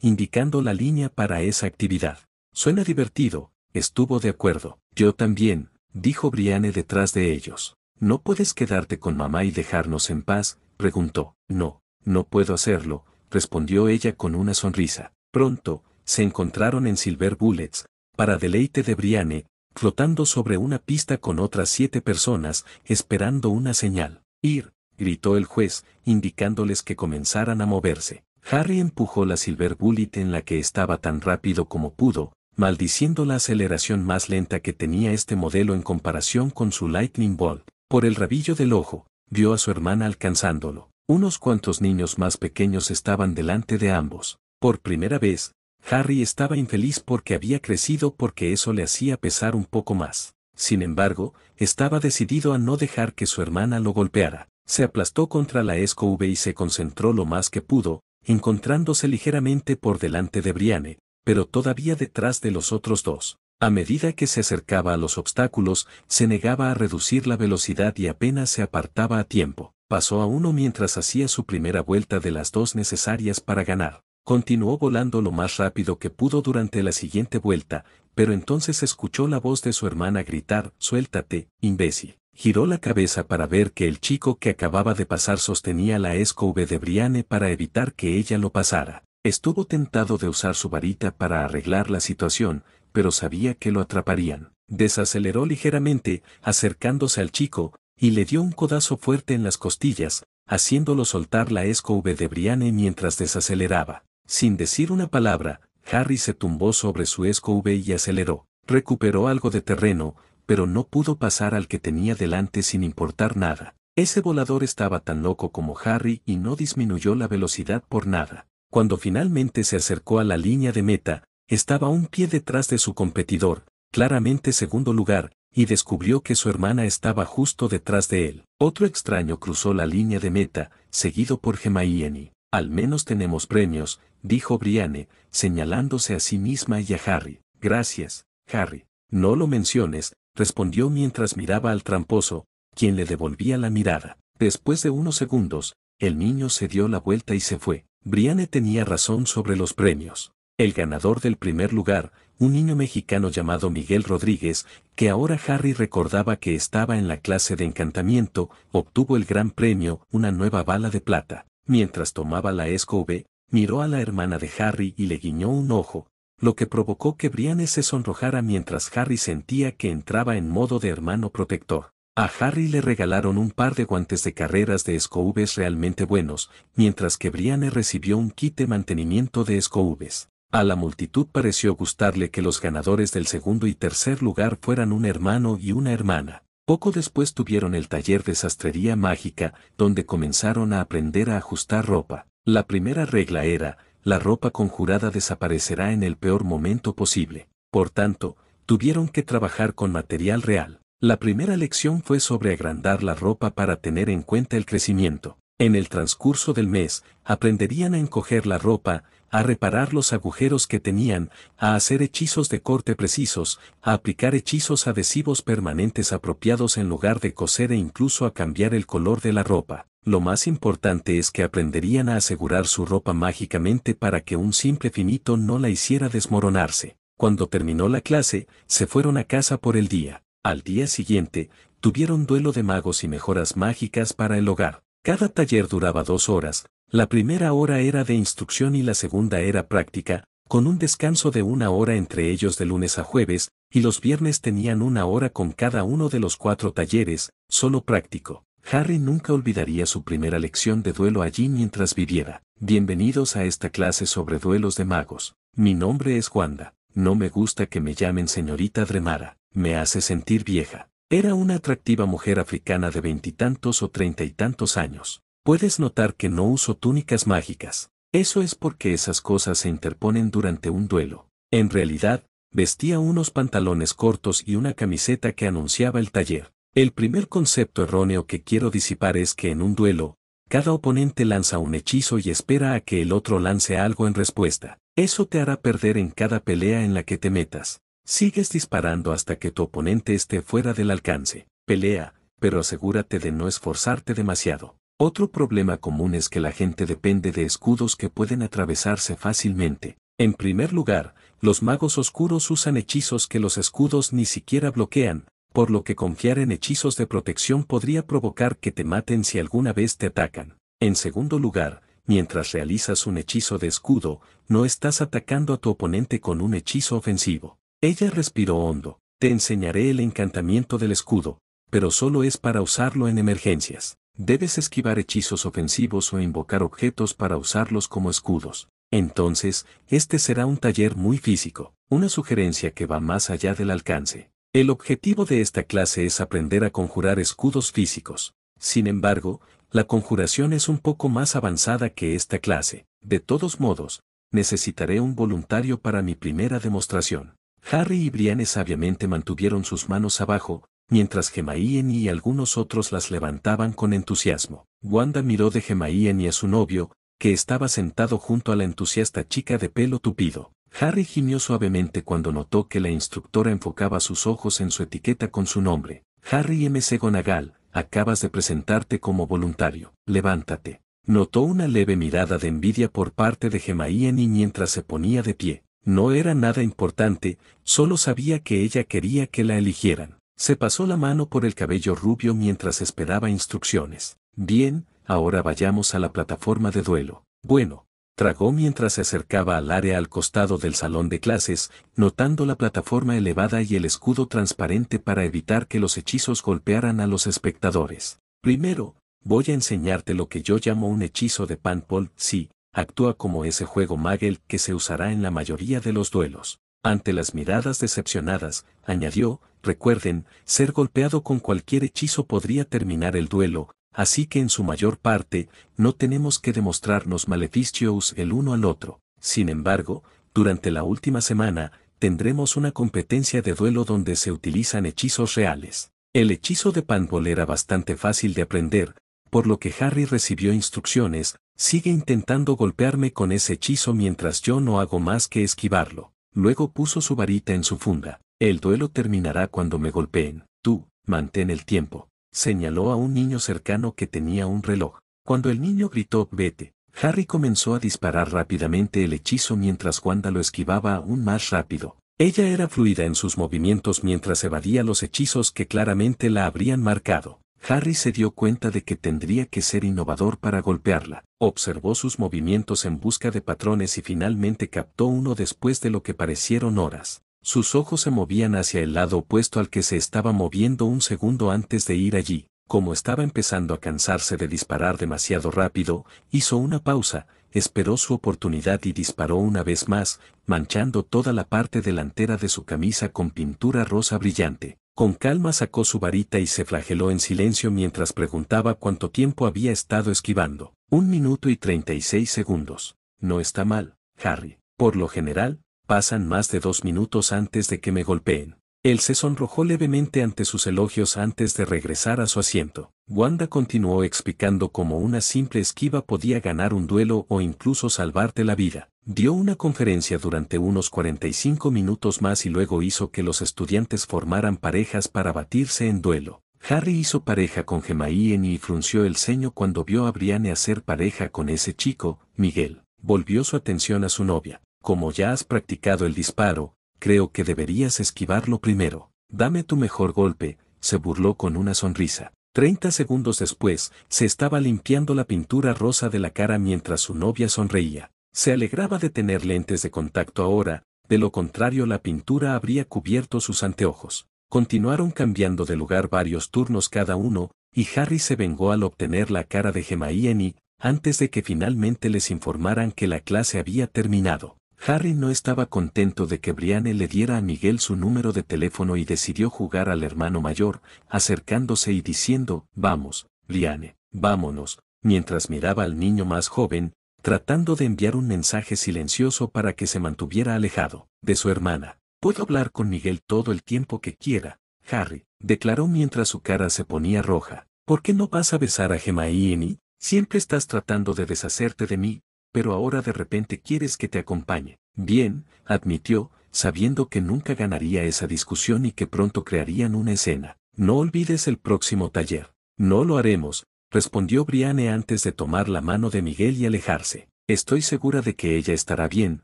indicando la línea para esa actividad. Suena divertido, estuvo de acuerdo. Yo también, dijo Briane detrás de ellos. ¿No puedes quedarte con mamá y dejarnos en paz? preguntó. No, no puedo hacerlo, respondió ella con una sonrisa. Pronto, se encontraron en Silver Bullets, para deleite de Briane, flotando sobre una pista con otras siete personas, esperando una señal. Ir, gritó el juez, indicándoles que comenzaran a moverse. Harry empujó la Silver Bullet en la que estaba tan rápido como pudo, maldiciendo la aceleración más lenta que tenía este modelo en comparación con su Lightning Bolt. Por el rabillo del ojo, vio a su hermana alcanzándolo. Unos cuantos niños más pequeños estaban delante de ambos. Por primera vez, Harry estaba infeliz porque había crecido porque eso le hacía pesar un poco más. Sin embargo, estaba decidido a no dejar que su hermana lo golpeara. Se aplastó contra la escobilla y se concentró lo más que pudo, encontrándose ligeramente por delante de Brianne, pero todavía detrás de los otros dos. A medida que se acercaba a los obstáculos, se negaba a reducir la velocidad y apenas se apartaba a tiempo pasó a uno mientras hacía su primera vuelta de las dos necesarias para ganar. Continuó volando lo más rápido que pudo durante la siguiente vuelta, pero entonces escuchó la voz de su hermana gritar, Suéltate, imbécil. Giró la cabeza para ver que el chico que acababa de pasar sostenía la escoba de Briane para evitar que ella lo pasara. Estuvo tentado de usar su varita para arreglar la situación, pero sabía que lo atraparían. Desaceleró ligeramente, acercándose al chico, y le dio un codazo fuerte en las costillas, haciéndolo soltar la escove de Brianne mientras desaceleraba. Sin decir una palabra, Harry se tumbó sobre su escove y aceleró. Recuperó algo de terreno, pero no pudo pasar al que tenía delante sin importar nada. Ese volador estaba tan loco como Harry y no disminuyó la velocidad por nada. Cuando finalmente se acercó a la línea de meta, estaba un pie detrás de su competidor, claramente segundo lugar, y descubrió que su hermana estaba justo detrás de él. Otro extraño cruzó la línea de meta, seguido por Gemaieni. Al menos tenemos premios, dijo Brianne, señalándose a sí misma y a Harry. Gracias, Harry. No lo menciones, respondió mientras miraba al tramposo, quien le devolvía la mirada. Después de unos segundos, el niño se dio la vuelta y se fue. Brianne tenía razón sobre los premios. El ganador del primer lugar, un niño mexicano llamado Miguel Rodríguez, que ahora Harry recordaba que estaba en la clase de encantamiento, obtuvo el gran premio, una nueva bala de plata. Mientras tomaba la escobe miró a la hermana de Harry y le guiñó un ojo, lo que provocó que Briane se sonrojara mientras Harry sentía que entraba en modo de hermano protector. A Harry le regalaron un par de guantes de carreras de escobes realmente buenos, mientras que Briane recibió un kit de mantenimiento de escobes. A la multitud pareció gustarle que los ganadores del segundo y tercer lugar fueran un hermano y una hermana. Poco después tuvieron el taller de sastrería mágica, donde comenzaron a aprender a ajustar ropa. La primera regla era, la ropa conjurada desaparecerá en el peor momento posible. Por tanto, tuvieron que trabajar con material real. La primera lección fue sobre agrandar la ropa para tener en cuenta el crecimiento. En el transcurso del mes, aprenderían a encoger la ropa, a reparar los agujeros que tenían, a hacer hechizos de corte precisos, a aplicar hechizos adhesivos permanentes apropiados en lugar de coser e incluso a cambiar el color de la ropa. Lo más importante es que aprenderían a asegurar su ropa mágicamente para que un simple finito no la hiciera desmoronarse. Cuando terminó la clase, se fueron a casa por el día. Al día siguiente, tuvieron duelo de magos y mejoras mágicas para el hogar. Cada taller duraba dos horas, la primera hora era de instrucción y la segunda era práctica, con un descanso de una hora entre ellos de lunes a jueves, y los viernes tenían una hora con cada uno de los cuatro talleres, solo práctico. Harry nunca olvidaría su primera lección de duelo allí mientras viviera. Bienvenidos a esta clase sobre duelos de magos. Mi nombre es Wanda. No me gusta que me llamen señorita Dremara. Me hace sentir vieja. Era una atractiva mujer africana de veintitantos o treinta y tantos años. Puedes notar que no uso túnicas mágicas. Eso es porque esas cosas se interponen durante un duelo. En realidad, vestía unos pantalones cortos y una camiseta que anunciaba el taller. El primer concepto erróneo que quiero disipar es que en un duelo, cada oponente lanza un hechizo y espera a que el otro lance algo en respuesta. Eso te hará perder en cada pelea en la que te metas. Sigues disparando hasta que tu oponente esté fuera del alcance. Pelea, pero asegúrate de no esforzarte demasiado. Otro problema común es que la gente depende de escudos que pueden atravesarse fácilmente. En primer lugar, los magos oscuros usan hechizos que los escudos ni siquiera bloquean, por lo que confiar en hechizos de protección podría provocar que te maten si alguna vez te atacan. En segundo lugar, mientras realizas un hechizo de escudo, no estás atacando a tu oponente con un hechizo ofensivo. Ella respiró hondo. Te enseñaré el encantamiento del escudo, pero solo es para usarlo en emergencias. Debes esquivar hechizos ofensivos o invocar objetos para usarlos como escudos. Entonces, este será un taller muy físico, una sugerencia que va más allá del alcance. El objetivo de esta clase es aprender a conjurar escudos físicos. Sin embargo, la conjuración es un poco más avanzada que esta clase. De todos modos, necesitaré un voluntario para mi primera demostración. Harry y Brienne sabiamente mantuvieron sus manos abajo, mientras Gemaien y algunos otros las levantaban con entusiasmo. Wanda miró de Gemaíen y a su novio, que estaba sentado junto a la entusiasta chica de pelo tupido. Harry gimió suavemente cuando notó que la instructora enfocaba sus ojos en su etiqueta con su nombre. Harry M. Segonagal, acabas de presentarte como voluntario. Levántate. Notó una leve mirada de envidia por parte de Gemaien y mientras se ponía de pie. No era nada importante, solo sabía que ella quería que la eligieran. Se pasó la mano por el cabello rubio mientras esperaba instrucciones. Bien, ahora vayamos a la plataforma de duelo. Bueno, tragó mientras se acercaba al área al costado del salón de clases, notando la plataforma elevada y el escudo transparente para evitar que los hechizos golpearan a los espectadores. Primero, voy a enseñarte lo que yo llamo un hechizo de Panpol, sí, actúa como ese juego Magel que se usará en la mayoría de los duelos. Ante las miradas decepcionadas, añadió, recuerden, ser golpeado con cualquier hechizo podría terminar el duelo, así que en su mayor parte, no tenemos que demostrarnos maleficios el uno al otro. Sin embargo, durante la última semana, tendremos una competencia de duelo donde se utilizan hechizos reales. El hechizo de Panbol era bastante fácil de aprender, por lo que Harry recibió instrucciones, Sigue intentando golpearme con ese hechizo mientras yo no hago más que esquivarlo. Luego puso su varita en su funda. El duelo terminará cuando me golpeen. Tú, mantén el tiempo. Señaló a un niño cercano que tenía un reloj. Cuando el niño gritó, vete, Harry comenzó a disparar rápidamente el hechizo mientras Wanda lo esquivaba aún más rápido. Ella era fluida en sus movimientos mientras evadía los hechizos que claramente la habrían marcado. Harry se dio cuenta de que tendría que ser innovador para golpearla, observó sus movimientos en busca de patrones y finalmente captó uno después de lo que parecieron horas. Sus ojos se movían hacia el lado opuesto al que se estaba moviendo un segundo antes de ir allí. Como estaba empezando a cansarse de disparar demasiado rápido, hizo una pausa, esperó su oportunidad y disparó una vez más, manchando toda la parte delantera de su camisa con pintura rosa brillante. Con calma sacó su varita y se flageló en silencio mientras preguntaba cuánto tiempo había estado esquivando. Un minuto y treinta y seis segundos. No está mal, Harry. Por lo general, pasan más de dos minutos antes de que me golpeen. Él se sonrojó levemente ante sus elogios antes de regresar a su asiento. Wanda continuó explicando cómo una simple esquiva podía ganar un duelo o incluso salvarte la vida. Dio una conferencia durante unos 45 minutos más y luego hizo que los estudiantes formaran parejas para batirse en duelo. Harry hizo pareja con Gemma y frunció el ceño cuando vio a Brienne hacer pareja con ese chico, Miguel. Volvió su atención a su novia. Como ya has practicado el disparo, creo que deberías esquivarlo primero. Dame tu mejor golpe, se burló con una sonrisa. Treinta segundos después, se estaba limpiando la pintura rosa de la cara mientras su novia sonreía. Se alegraba de tener lentes de contacto ahora, de lo contrario la pintura habría cubierto sus anteojos. Continuaron cambiando de lugar varios turnos cada uno, y Harry se vengó al obtener la cara de Gemma y Annie, antes de que finalmente les informaran que la clase había terminado. Harry no estaba contento de que Brianne le diera a Miguel su número de teléfono y decidió jugar al hermano mayor, acercándose y diciendo, vamos, Brianne, vámonos, mientras miraba al niño más joven, tratando de enviar un mensaje silencioso para que se mantuviera alejado, de su hermana. Puedo hablar con Miguel todo el tiempo que quiera, Harry, declaró mientras su cara se ponía roja. ¿Por qué no vas a besar a Gemma y Siempre estás tratando de deshacerte de mí, pero ahora de repente quieres que te acompañe. Bien, admitió, sabiendo que nunca ganaría esa discusión y que pronto crearían una escena. No olvides el próximo taller. No lo haremos, respondió Briane antes de tomar la mano de Miguel y alejarse. Estoy segura de que ella estará bien,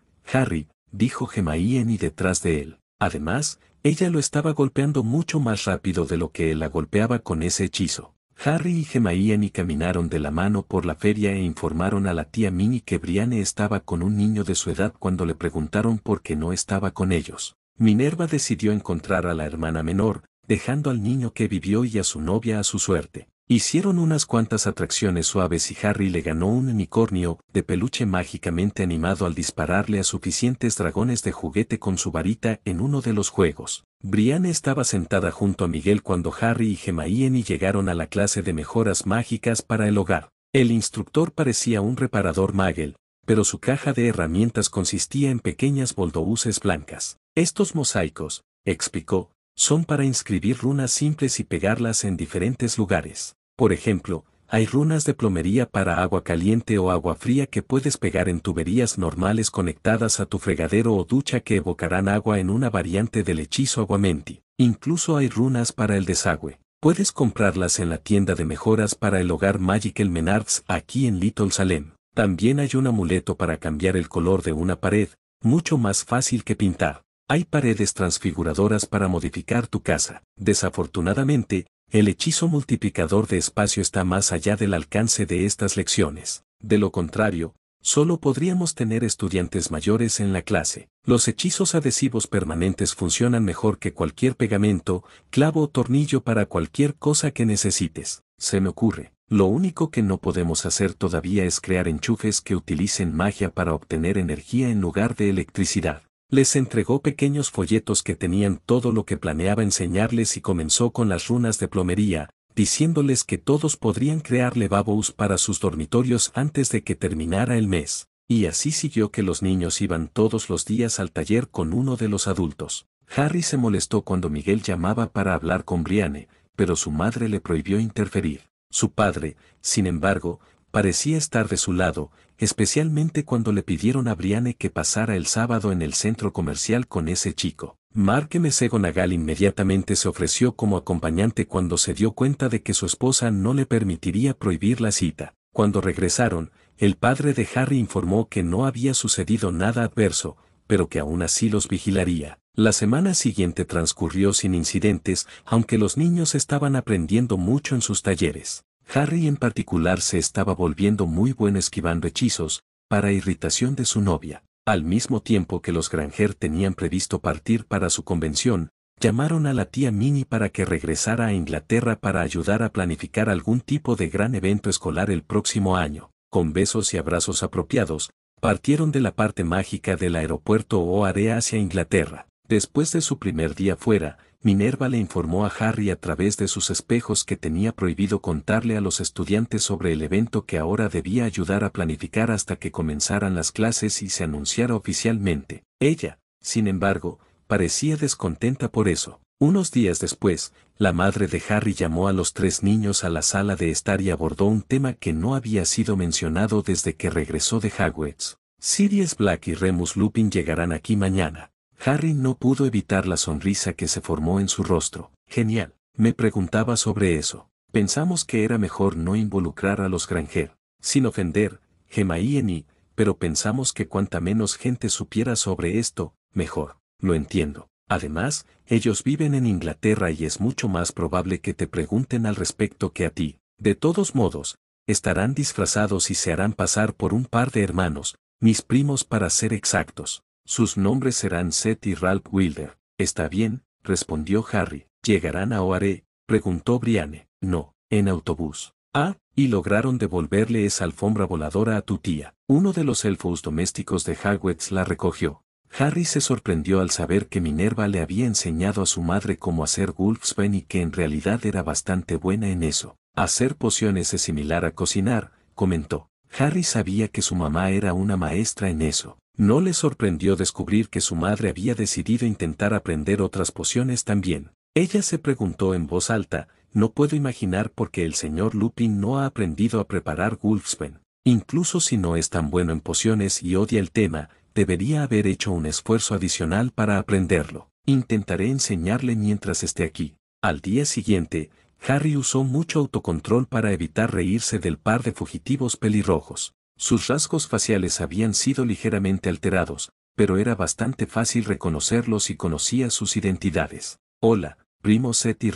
Harry, dijo Gemaíen y detrás de él. Además, ella lo estaba golpeando mucho más rápido de lo que él la golpeaba con ese hechizo. Harry y Gemma caminaron de la mano por la feria e informaron a la tía Minnie que Brianne estaba con un niño de su edad cuando le preguntaron por qué no estaba con ellos. Minerva decidió encontrar a la hermana menor, dejando al niño que vivió y a su novia a su suerte. Hicieron unas cuantas atracciones suaves y Harry le ganó un unicornio de peluche mágicamente animado al dispararle a suficientes dragones de juguete con su varita en uno de los juegos. Brianna estaba sentada junto a Miguel cuando Harry y y llegaron a la clase de mejoras mágicas para el hogar. El instructor parecía un reparador Magel, pero su caja de herramientas consistía en pequeñas boldobuses blancas. Estos mosaicos, explicó, son para inscribir runas simples y pegarlas en diferentes lugares. Por ejemplo, hay runas de plomería para agua caliente o agua fría que puedes pegar en tuberías normales conectadas a tu fregadero o ducha que evocarán agua en una variante del hechizo Aguamenti. Incluso hay runas para el desagüe. Puedes comprarlas en la tienda de mejoras para el hogar Magical Menards aquí en Little Salem. También hay un amuleto para cambiar el color de una pared, mucho más fácil que pintar. Hay paredes transfiguradoras para modificar tu casa. Desafortunadamente, el hechizo multiplicador de espacio está más allá del alcance de estas lecciones. De lo contrario, solo podríamos tener estudiantes mayores en la clase. Los hechizos adhesivos permanentes funcionan mejor que cualquier pegamento, clavo o tornillo para cualquier cosa que necesites. Se me ocurre. Lo único que no podemos hacer todavía es crear enchufes que utilicen magia para obtener energía en lugar de electricidad. Les entregó pequeños folletos que tenían todo lo que planeaba enseñarles y comenzó con las runas de plomería, diciéndoles que todos podrían crear lavabos para sus dormitorios antes de que terminara el mes. Y así siguió que los niños iban todos los días al taller con uno de los adultos. Harry se molestó cuando Miguel llamaba para hablar con Brianne, pero su madre le prohibió interferir. Su padre, sin embargo, parecía estar de su lado, especialmente cuando le pidieron a Briane que pasara el sábado en el centro comercial con ese chico. Mesego Nagal inmediatamente se ofreció como acompañante cuando se dio cuenta de que su esposa no le permitiría prohibir la cita. Cuando regresaron, el padre de Harry informó que no había sucedido nada adverso, pero que aún así los vigilaría. La semana siguiente transcurrió sin incidentes, aunque los niños estaban aprendiendo mucho en sus talleres. Harry en particular se estaba volviendo muy buen esquivando hechizos, para irritación de su novia. Al mismo tiempo que los Granger tenían previsto partir para su convención, llamaron a la tía Minnie para que regresara a Inglaterra para ayudar a planificar algún tipo de gran evento escolar el próximo año. Con besos y abrazos apropiados, partieron de la parte mágica del aeropuerto o hacia Inglaterra. Después de su primer día fuera, Minerva le informó a Harry a través de sus espejos que tenía prohibido contarle a los estudiantes sobre el evento que ahora debía ayudar a planificar hasta que comenzaran las clases y se anunciara oficialmente. Ella, sin embargo, parecía descontenta por eso. Unos días después, la madre de Harry llamó a los tres niños a la sala de estar y abordó un tema que no había sido mencionado desde que regresó de Hogwarts. Sirius Black y Remus Lupin llegarán aquí mañana. Harry no pudo evitar la sonrisa que se formó en su rostro. Genial. Me preguntaba sobre eso. Pensamos que era mejor no involucrar a los Granger. Sin ofender, Gemaíeni, pero pensamos que cuanta menos gente supiera sobre esto, mejor. Lo entiendo. Además, ellos viven en Inglaterra y es mucho más probable que te pregunten al respecto que a ti. De todos modos, estarán disfrazados y se harán pasar por un par de hermanos, mis primos para ser exactos. Sus nombres serán Seth y Ralph Wilder. Está bien, respondió Harry. ¿Llegarán a Oare? preguntó Brianne. No, en autobús. Ah, y lograron devolverle esa alfombra voladora a tu tía. Uno de los elfos domésticos de Hagwitz la recogió. Harry se sorprendió al saber que Minerva le había enseñado a su madre cómo hacer Wolfsbane y que en realidad era bastante buena en eso. Hacer pociones es similar a cocinar, comentó. Harry sabía que su mamá era una maestra en eso. No le sorprendió descubrir que su madre había decidido intentar aprender otras pociones también. Ella se preguntó en voz alta, no puedo imaginar por qué el señor Lupin no ha aprendido a preparar Wolfsben. Incluso si no es tan bueno en pociones y odia el tema, debería haber hecho un esfuerzo adicional para aprenderlo. Intentaré enseñarle mientras esté aquí. Al día siguiente, Harry usó mucho autocontrol para evitar reírse del par de fugitivos pelirrojos. Sus rasgos faciales habían sido ligeramente alterados, pero era bastante fácil reconocerlos y conocía sus identidades. Hola, primo Seth y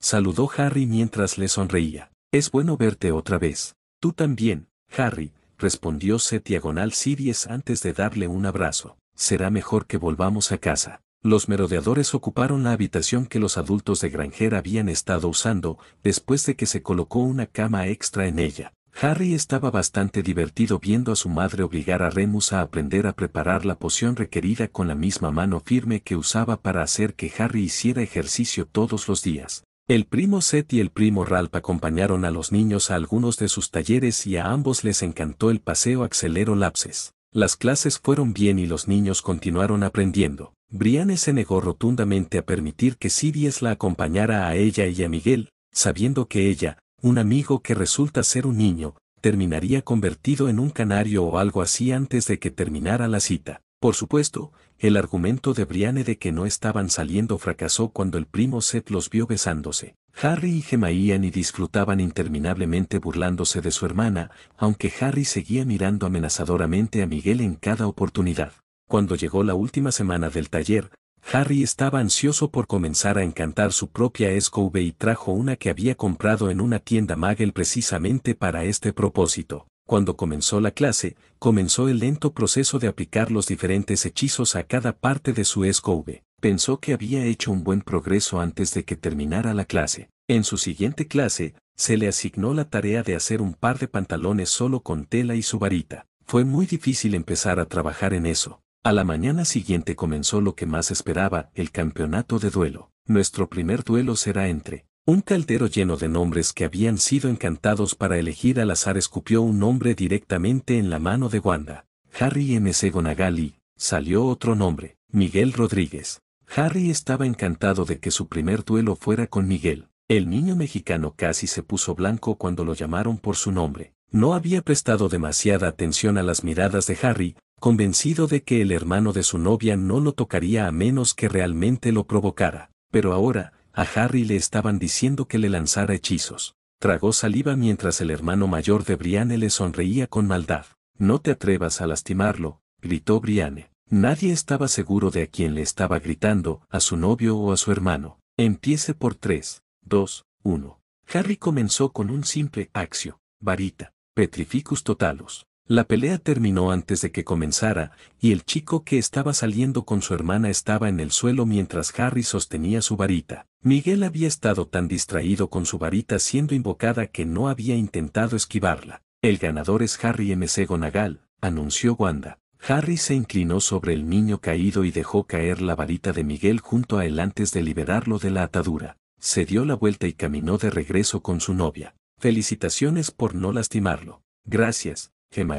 saludó Harry mientras le sonreía. Es bueno verte otra vez. Tú también, Harry, respondió Seth diagonal Siries antes de darle un abrazo. Será mejor que volvamos a casa. Los merodeadores ocuparon la habitación que los adultos de granjera habían estado usando después de que se colocó una cama extra en ella. Harry estaba bastante divertido viendo a su madre obligar a Remus a aprender a preparar la poción requerida con la misma mano firme que usaba para hacer que Harry hiciera ejercicio todos los días. El primo Seth y el primo Ralph acompañaron a los niños a algunos de sus talleres y a ambos les encantó el paseo Accelero Lapses. Las clases fueron bien y los niños continuaron aprendiendo. Brianne se negó rotundamente a permitir que Sirius la acompañara a ella y a Miguel, sabiendo que ella, un amigo que resulta ser un niño, terminaría convertido en un canario o algo así antes de que terminara la cita. Por supuesto, el argumento de Brianne de que no estaban saliendo fracasó cuando el primo Seth los vio besándose. Harry y gemaían y disfrutaban interminablemente burlándose de su hermana, aunque Harry seguía mirando amenazadoramente a Miguel en cada oportunidad. Cuando llegó la última semana del taller, Harry estaba ansioso por comenzar a encantar su propia SCOV y trajo una que había comprado en una tienda Magel precisamente para este propósito. Cuando comenzó la clase, comenzó el lento proceso de aplicar los diferentes hechizos a cada parte de su SCOV. Pensó que había hecho un buen progreso antes de que terminara la clase. En su siguiente clase, se le asignó la tarea de hacer un par de pantalones solo con tela y su varita. Fue muy difícil empezar a trabajar en eso. A la mañana siguiente comenzó lo que más esperaba, el campeonato de duelo. Nuestro primer duelo será entre un caldero lleno de nombres que habían sido encantados para elegir al azar escupió un nombre directamente en la mano de Wanda. Harry S. Gonagali, salió otro nombre, Miguel Rodríguez. Harry estaba encantado de que su primer duelo fuera con Miguel. El niño mexicano casi se puso blanco cuando lo llamaron por su nombre. No había prestado demasiada atención a las miradas de Harry, convencido de que el hermano de su novia no lo tocaría a menos que realmente lo provocara. Pero ahora, a Harry le estaban diciendo que le lanzara hechizos. Tragó saliva mientras el hermano mayor de Brianne le sonreía con maldad. No te atrevas a lastimarlo, gritó Brianne. Nadie estaba seguro de a quién le estaba gritando, a su novio o a su hermano. Empiece por 3, 2, 1. Harry comenzó con un simple axio, varita, petrificus totalus, la pelea terminó antes de que comenzara, y el chico que estaba saliendo con su hermana estaba en el suelo mientras Harry sostenía su varita. Miguel había estado tan distraído con su varita siendo invocada que no había intentado esquivarla. El ganador es Harry M.C. Gonagal, anunció Wanda. Harry se inclinó sobre el niño caído y dejó caer la varita de Miguel junto a él antes de liberarlo de la atadura. Se dio la vuelta y caminó de regreso con su novia. Felicitaciones por no lastimarlo. Gracias, gemma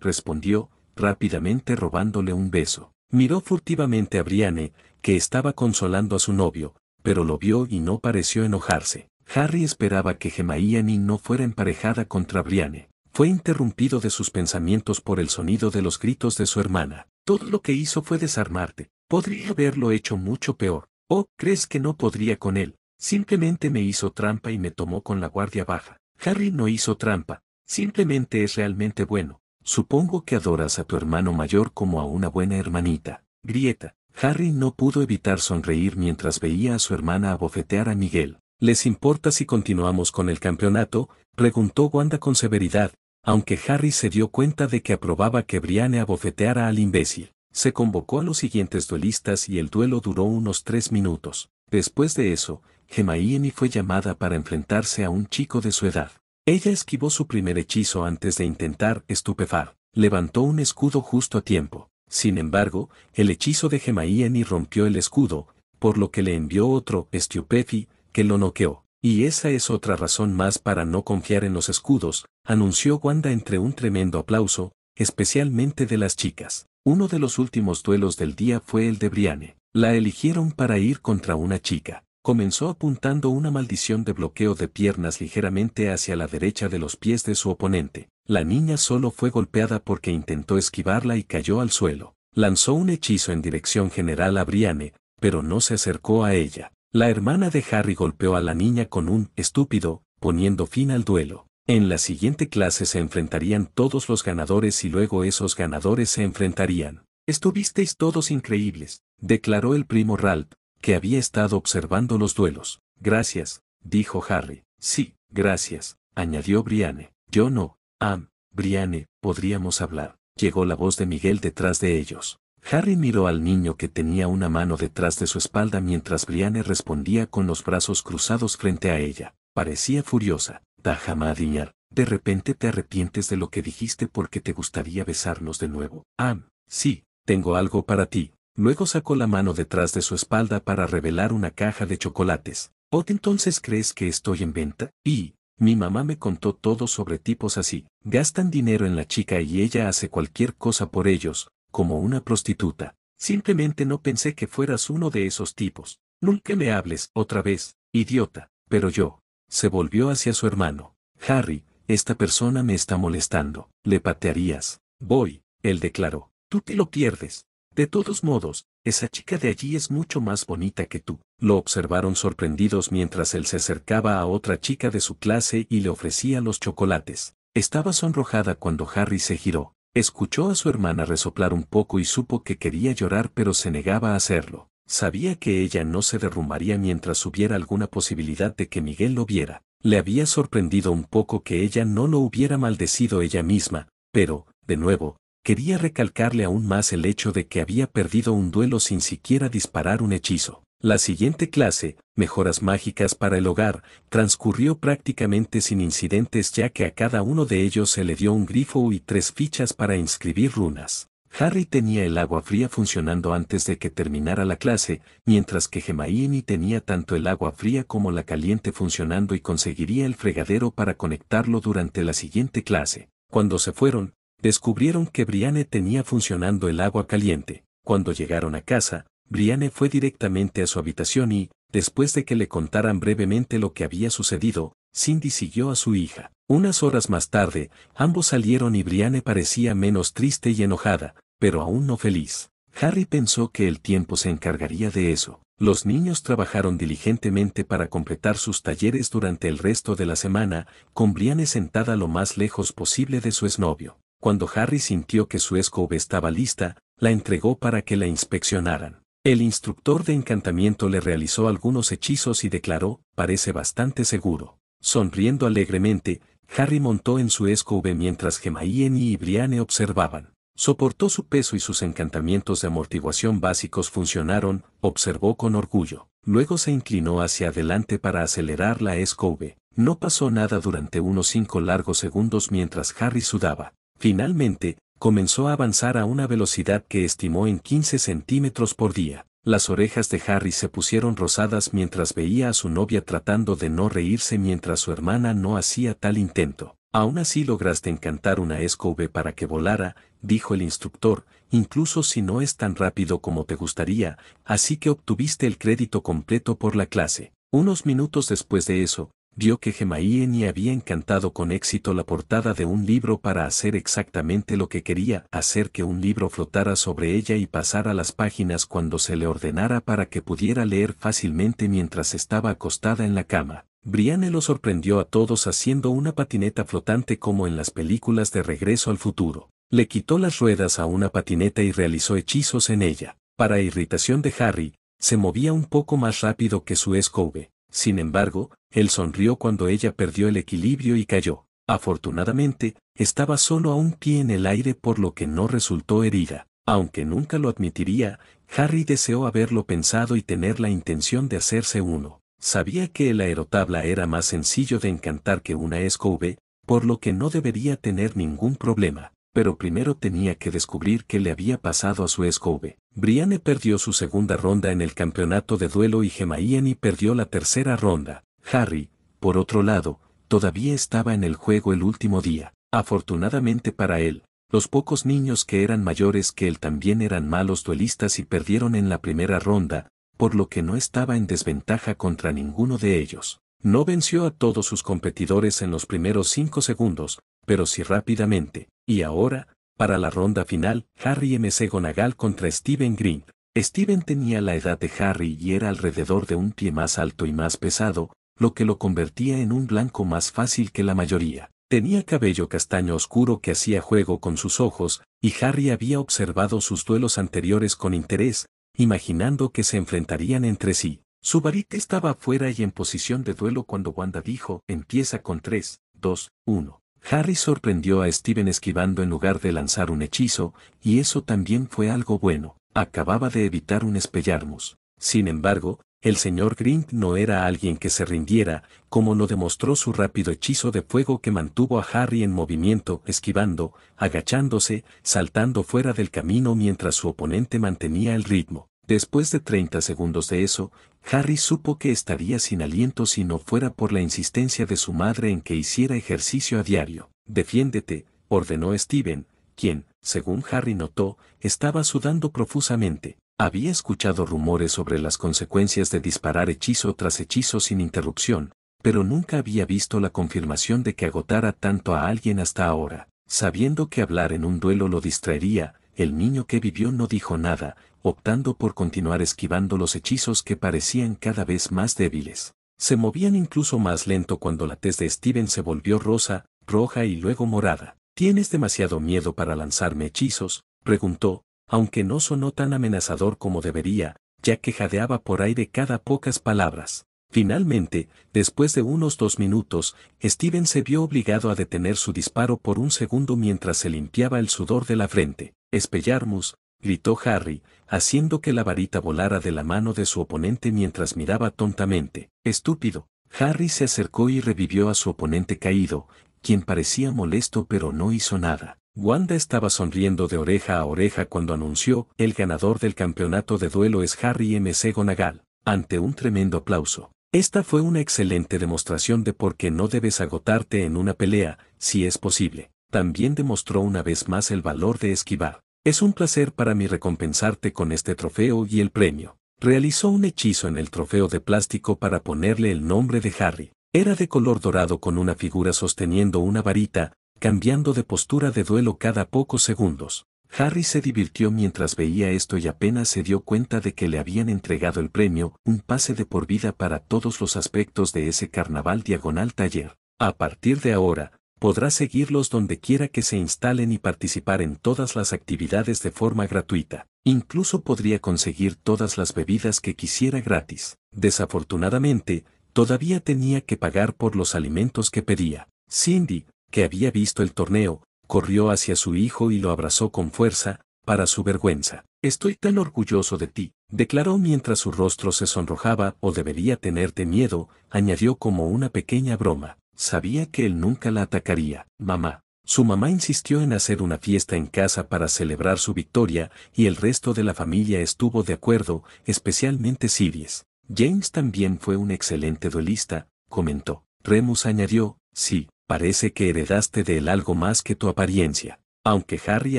respondió, rápidamente robándole un beso. Miró furtivamente a Briane que estaba consolando a su novio, pero lo vio y no pareció enojarse. Harry esperaba que gemma no fuera emparejada contra Briane. Fue interrumpido de sus pensamientos por el sonido de los gritos de su hermana. Todo lo que hizo fue desarmarte. Podría haberlo hecho mucho peor. Oh, ¿crees que no podría con él? Simplemente me hizo trampa y me tomó con la guardia baja. Harry no hizo trampa, Simplemente es realmente bueno. Supongo que adoras a tu hermano mayor como a una buena hermanita. Grieta. Harry no pudo evitar sonreír mientras veía a su hermana abofetear a Miguel. ¿Les importa si continuamos con el campeonato? preguntó Wanda con severidad, aunque Harry se dio cuenta de que aprobaba que Brianne abofeteara al imbécil. Se convocó a los siguientes duelistas y el duelo duró unos tres minutos. Después de eso, Gemma fue llamada para enfrentarse a un chico de su edad. Ella esquivó su primer hechizo antes de intentar estupefar. Levantó un escudo justo a tiempo. Sin embargo, el hechizo de Gemaíen rompió el escudo, por lo que le envió otro Estupefi, que lo noqueó. Y esa es otra razón más para no confiar en los escudos, anunció Wanda entre un tremendo aplauso, especialmente de las chicas. Uno de los últimos duelos del día fue el de Briane. La eligieron para ir contra una chica comenzó apuntando una maldición de bloqueo de piernas ligeramente hacia la derecha de los pies de su oponente. La niña solo fue golpeada porque intentó esquivarla y cayó al suelo. Lanzó un hechizo en dirección general a Brianne, pero no se acercó a ella. La hermana de Harry golpeó a la niña con un estúpido, poniendo fin al duelo. En la siguiente clase se enfrentarían todos los ganadores y luego esos ganadores se enfrentarían. Estuvisteis todos increíbles, declaró el primo Ralph, que había estado observando los duelos. Gracias, dijo Harry. Sí, gracias, añadió Briane. Yo no. Am, Briane, podríamos hablar. Llegó la voz de Miguel detrás de ellos. Harry miró al niño que tenía una mano detrás de su espalda mientras Briane respondía con los brazos cruzados frente a ella. Parecía furiosa. Tajamadiñar, de repente te arrepientes de lo que dijiste porque te gustaría besarnos de nuevo. Am, sí, tengo algo para ti. Luego sacó la mano detrás de su espalda para revelar una caja de chocolates. ¿O entonces crees que estoy en venta? Y, mi mamá me contó todo sobre tipos así. Gastan dinero en la chica y ella hace cualquier cosa por ellos, como una prostituta. Simplemente no pensé que fueras uno de esos tipos. Nunca me hables otra vez, idiota. Pero yo. Se volvió hacia su hermano. Harry, esta persona me está molestando. Le patearías. Voy, él declaró. Tú te lo pierdes. De todos modos, esa chica de allí es mucho más bonita que tú. Lo observaron sorprendidos mientras él se acercaba a otra chica de su clase y le ofrecía los chocolates. Estaba sonrojada cuando Harry se giró. Escuchó a su hermana resoplar un poco y supo que quería llorar pero se negaba a hacerlo. Sabía que ella no se derrumbaría mientras hubiera alguna posibilidad de que Miguel lo viera. Le había sorprendido un poco que ella no lo hubiera maldecido ella misma, pero, de nuevo, quería recalcarle aún más el hecho de que había perdido un duelo sin siquiera disparar un hechizo. La siguiente clase, Mejoras Mágicas para el Hogar, transcurrió prácticamente sin incidentes ya que a cada uno de ellos se le dio un grifo y tres fichas para inscribir runas. Harry tenía el agua fría funcionando antes de que terminara la clase, mientras que Gemaini tenía tanto el agua fría como la caliente funcionando y conseguiría el fregadero para conectarlo durante la siguiente clase. Cuando se fueron, descubrieron que Brianne tenía funcionando el agua caliente. Cuando llegaron a casa, Brianne fue directamente a su habitación y, después de que le contaran brevemente lo que había sucedido, Cindy siguió a su hija. Unas horas más tarde, ambos salieron y Brianne parecía menos triste y enojada, pero aún no feliz. Harry pensó que el tiempo se encargaría de eso. Los niños trabajaron diligentemente para completar sus talleres durante el resto de la semana, con Brianne sentada lo más lejos posible de su exnovio. Cuando Harry sintió que su escoba estaba lista, la entregó para que la inspeccionaran. El instructor de encantamiento le realizó algunos hechizos y declaró, parece bastante seguro. Sonriendo alegremente, Harry montó en su escobe mientras Gemaien y Ibriane observaban. Soportó su peso y sus encantamientos de amortiguación básicos funcionaron, observó con orgullo. Luego se inclinó hacia adelante para acelerar la escobe. No pasó nada durante unos cinco largos segundos mientras Harry sudaba. Finalmente, comenzó a avanzar a una velocidad que estimó en 15 centímetros por día. Las orejas de Harry se pusieron rosadas mientras veía a su novia tratando de no reírse mientras su hermana no hacía tal intento. Aún así lograste encantar una escobe para que volara, dijo el instructor, incluso si no es tan rápido como te gustaría, así que obtuviste el crédito completo por la clase. Unos minutos después de eso, vio que y había encantado con éxito la portada de un libro para hacer exactamente lo que quería, hacer que un libro flotara sobre ella y pasara las páginas cuando se le ordenara para que pudiera leer fácilmente mientras estaba acostada en la cama. Brianne lo sorprendió a todos haciendo una patineta flotante como en las películas de Regreso al Futuro. Le quitó las ruedas a una patineta y realizó hechizos en ella. Para irritación de Harry, se movía un poco más rápido que su escobe. Sin embargo, él sonrió cuando ella perdió el equilibrio y cayó. Afortunadamente, estaba solo a un pie en el aire por lo que no resultó herida. Aunque nunca lo admitiría, Harry deseó haberlo pensado y tener la intención de hacerse uno. Sabía que el aerotabla era más sencillo de encantar que una escobe, por lo que no debería tener ningún problema pero primero tenía que descubrir qué le había pasado a su escobe. Brianne perdió su segunda ronda en el campeonato de duelo y Gemaiani perdió la tercera ronda. Harry, por otro lado, todavía estaba en el juego el último día. Afortunadamente para él, los pocos niños que eran mayores que él también eran malos duelistas y perdieron en la primera ronda, por lo que no estaba en desventaja contra ninguno de ellos. No venció a todos sus competidores en los primeros cinco segundos, pero sí rápidamente, y ahora, para la ronda final, Harry M.C. Gonagall contra Steven Green. Steven tenía la edad de Harry y era alrededor de un pie más alto y más pesado, lo que lo convertía en un blanco más fácil que la mayoría. Tenía cabello castaño oscuro que hacía juego con sus ojos, y Harry había observado sus duelos anteriores con interés, imaginando que se enfrentarían entre sí. Su varita estaba fuera y en posición de duelo cuando Wanda dijo, empieza con 3, 2, 1. Harry sorprendió a Steven esquivando en lugar de lanzar un hechizo, y eso también fue algo bueno. Acababa de evitar un espellarmus. Sin embargo, el señor Grint no era alguien que se rindiera, como lo demostró su rápido hechizo de fuego que mantuvo a Harry en movimiento, esquivando, agachándose, saltando fuera del camino mientras su oponente mantenía el ritmo. Después de 30 segundos de eso, Harry supo que estaría sin aliento si no fuera por la insistencia de su madre en que hiciera ejercicio a diario. Defiéndete, ordenó Steven, quien, según Harry notó, estaba sudando profusamente. Había escuchado rumores sobre las consecuencias de disparar hechizo tras hechizo sin interrupción, pero nunca había visto la confirmación de que agotara tanto a alguien hasta ahora. Sabiendo que hablar en un duelo lo distraería, el niño que vivió no dijo nada, optando por continuar esquivando los hechizos que parecían cada vez más débiles. Se movían incluso más lento cuando la tez de Steven se volvió rosa, roja y luego morada. ¿Tienes demasiado miedo para lanzarme hechizos? preguntó, aunque no sonó tan amenazador como debería, ya que jadeaba por aire cada pocas palabras. Finalmente, después de unos dos minutos, Steven se vio obligado a detener su disparo por un segundo mientras se limpiaba el sudor de la frente. Espellarmus, gritó Harry, haciendo que la varita volara de la mano de su oponente mientras miraba tontamente. Estúpido. Harry se acercó y revivió a su oponente caído, quien parecía molesto pero no hizo nada. Wanda estaba sonriendo de oreja a oreja cuando anunció, el ganador del campeonato de duelo es Harry M.C. Gonagal, ante un tremendo aplauso. Esta fue una excelente demostración de por qué no debes agotarte en una pelea, si es posible. También demostró una vez más el valor de esquivar. Es un placer para mí recompensarte con este trofeo y el premio. Realizó un hechizo en el trofeo de plástico para ponerle el nombre de Harry. Era de color dorado con una figura sosteniendo una varita, cambiando de postura de duelo cada pocos segundos. Harry se divirtió mientras veía esto y apenas se dio cuenta de que le habían entregado el premio, un pase de por vida para todos los aspectos de ese carnaval diagonal taller. A partir de ahora, podrá seguirlos donde quiera que se instalen y participar en todas las actividades de forma gratuita. Incluso podría conseguir todas las bebidas que quisiera gratis. Desafortunadamente, todavía tenía que pagar por los alimentos que pedía. Cindy, que había visto el torneo, corrió hacia su hijo y lo abrazó con fuerza, para su vergüenza. Estoy tan orgulloso de ti, declaró mientras su rostro se sonrojaba o debería tenerte miedo, añadió como una pequeña broma. Sabía que él nunca la atacaría, mamá. Su mamá insistió en hacer una fiesta en casa para celebrar su victoria y el resto de la familia estuvo de acuerdo, especialmente Sirius. James también fue un excelente duelista, comentó. Remus añadió, sí, parece que heredaste de él algo más que tu apariencia. Aunque Harry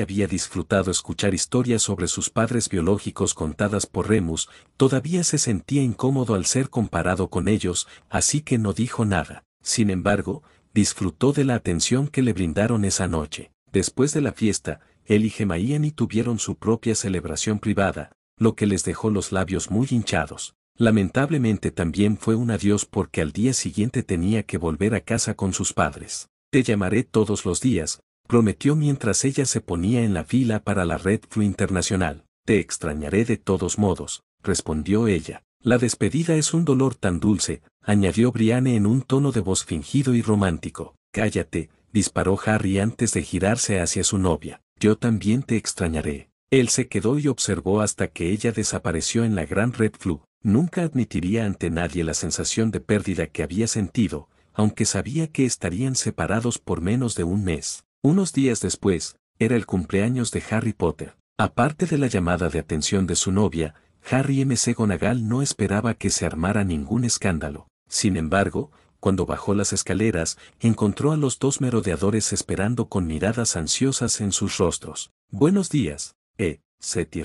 había disfrutado escuchar historias sobre sus padres biológicos contadas por Remus, todavía se sentía incómodo al ser comparado con ellos, así que no dijo nada. Sin embargo, disfrutó de la atención que le brindaron esa noche. Después de la fiesta, él y Gemayani tuvieron su propia celebración privada, lo que les dejó los labios muy hinchados. Lamentablemente también fue un adiós porque al día siguiente tenía que volver a casa con sus padres. Te llamaré todos los días, prometió mientras ella se ponía en la fila para la Red Flu Internacional. Te extrañaré de todos modos, respondió ella. La despedida es un dolor tan dulce, añadió Brianne en un tono de voz fingido y romántico. Cállate, disparó Harry antes de girarse hacia su novia. Yo también te extrañaré. Él se quedó y observó hasta que ella desapareció en la gran red flu. Nunca admitiría ante nadie la sensación de pérdida que había sentido, aunque sabía que estarían separados por menos de un mes. Unos días después, era el cumpleaños de Harry Potter. Aparte de la llamada de atención de su novia, Harry M. C. no esperaba que se armara ningún escándalo. Sin embargo, cuando bajó las escaleras, encontró a los dos merodeadores esperando con miradas ansiosas en sus rostros. Buenos días, eh,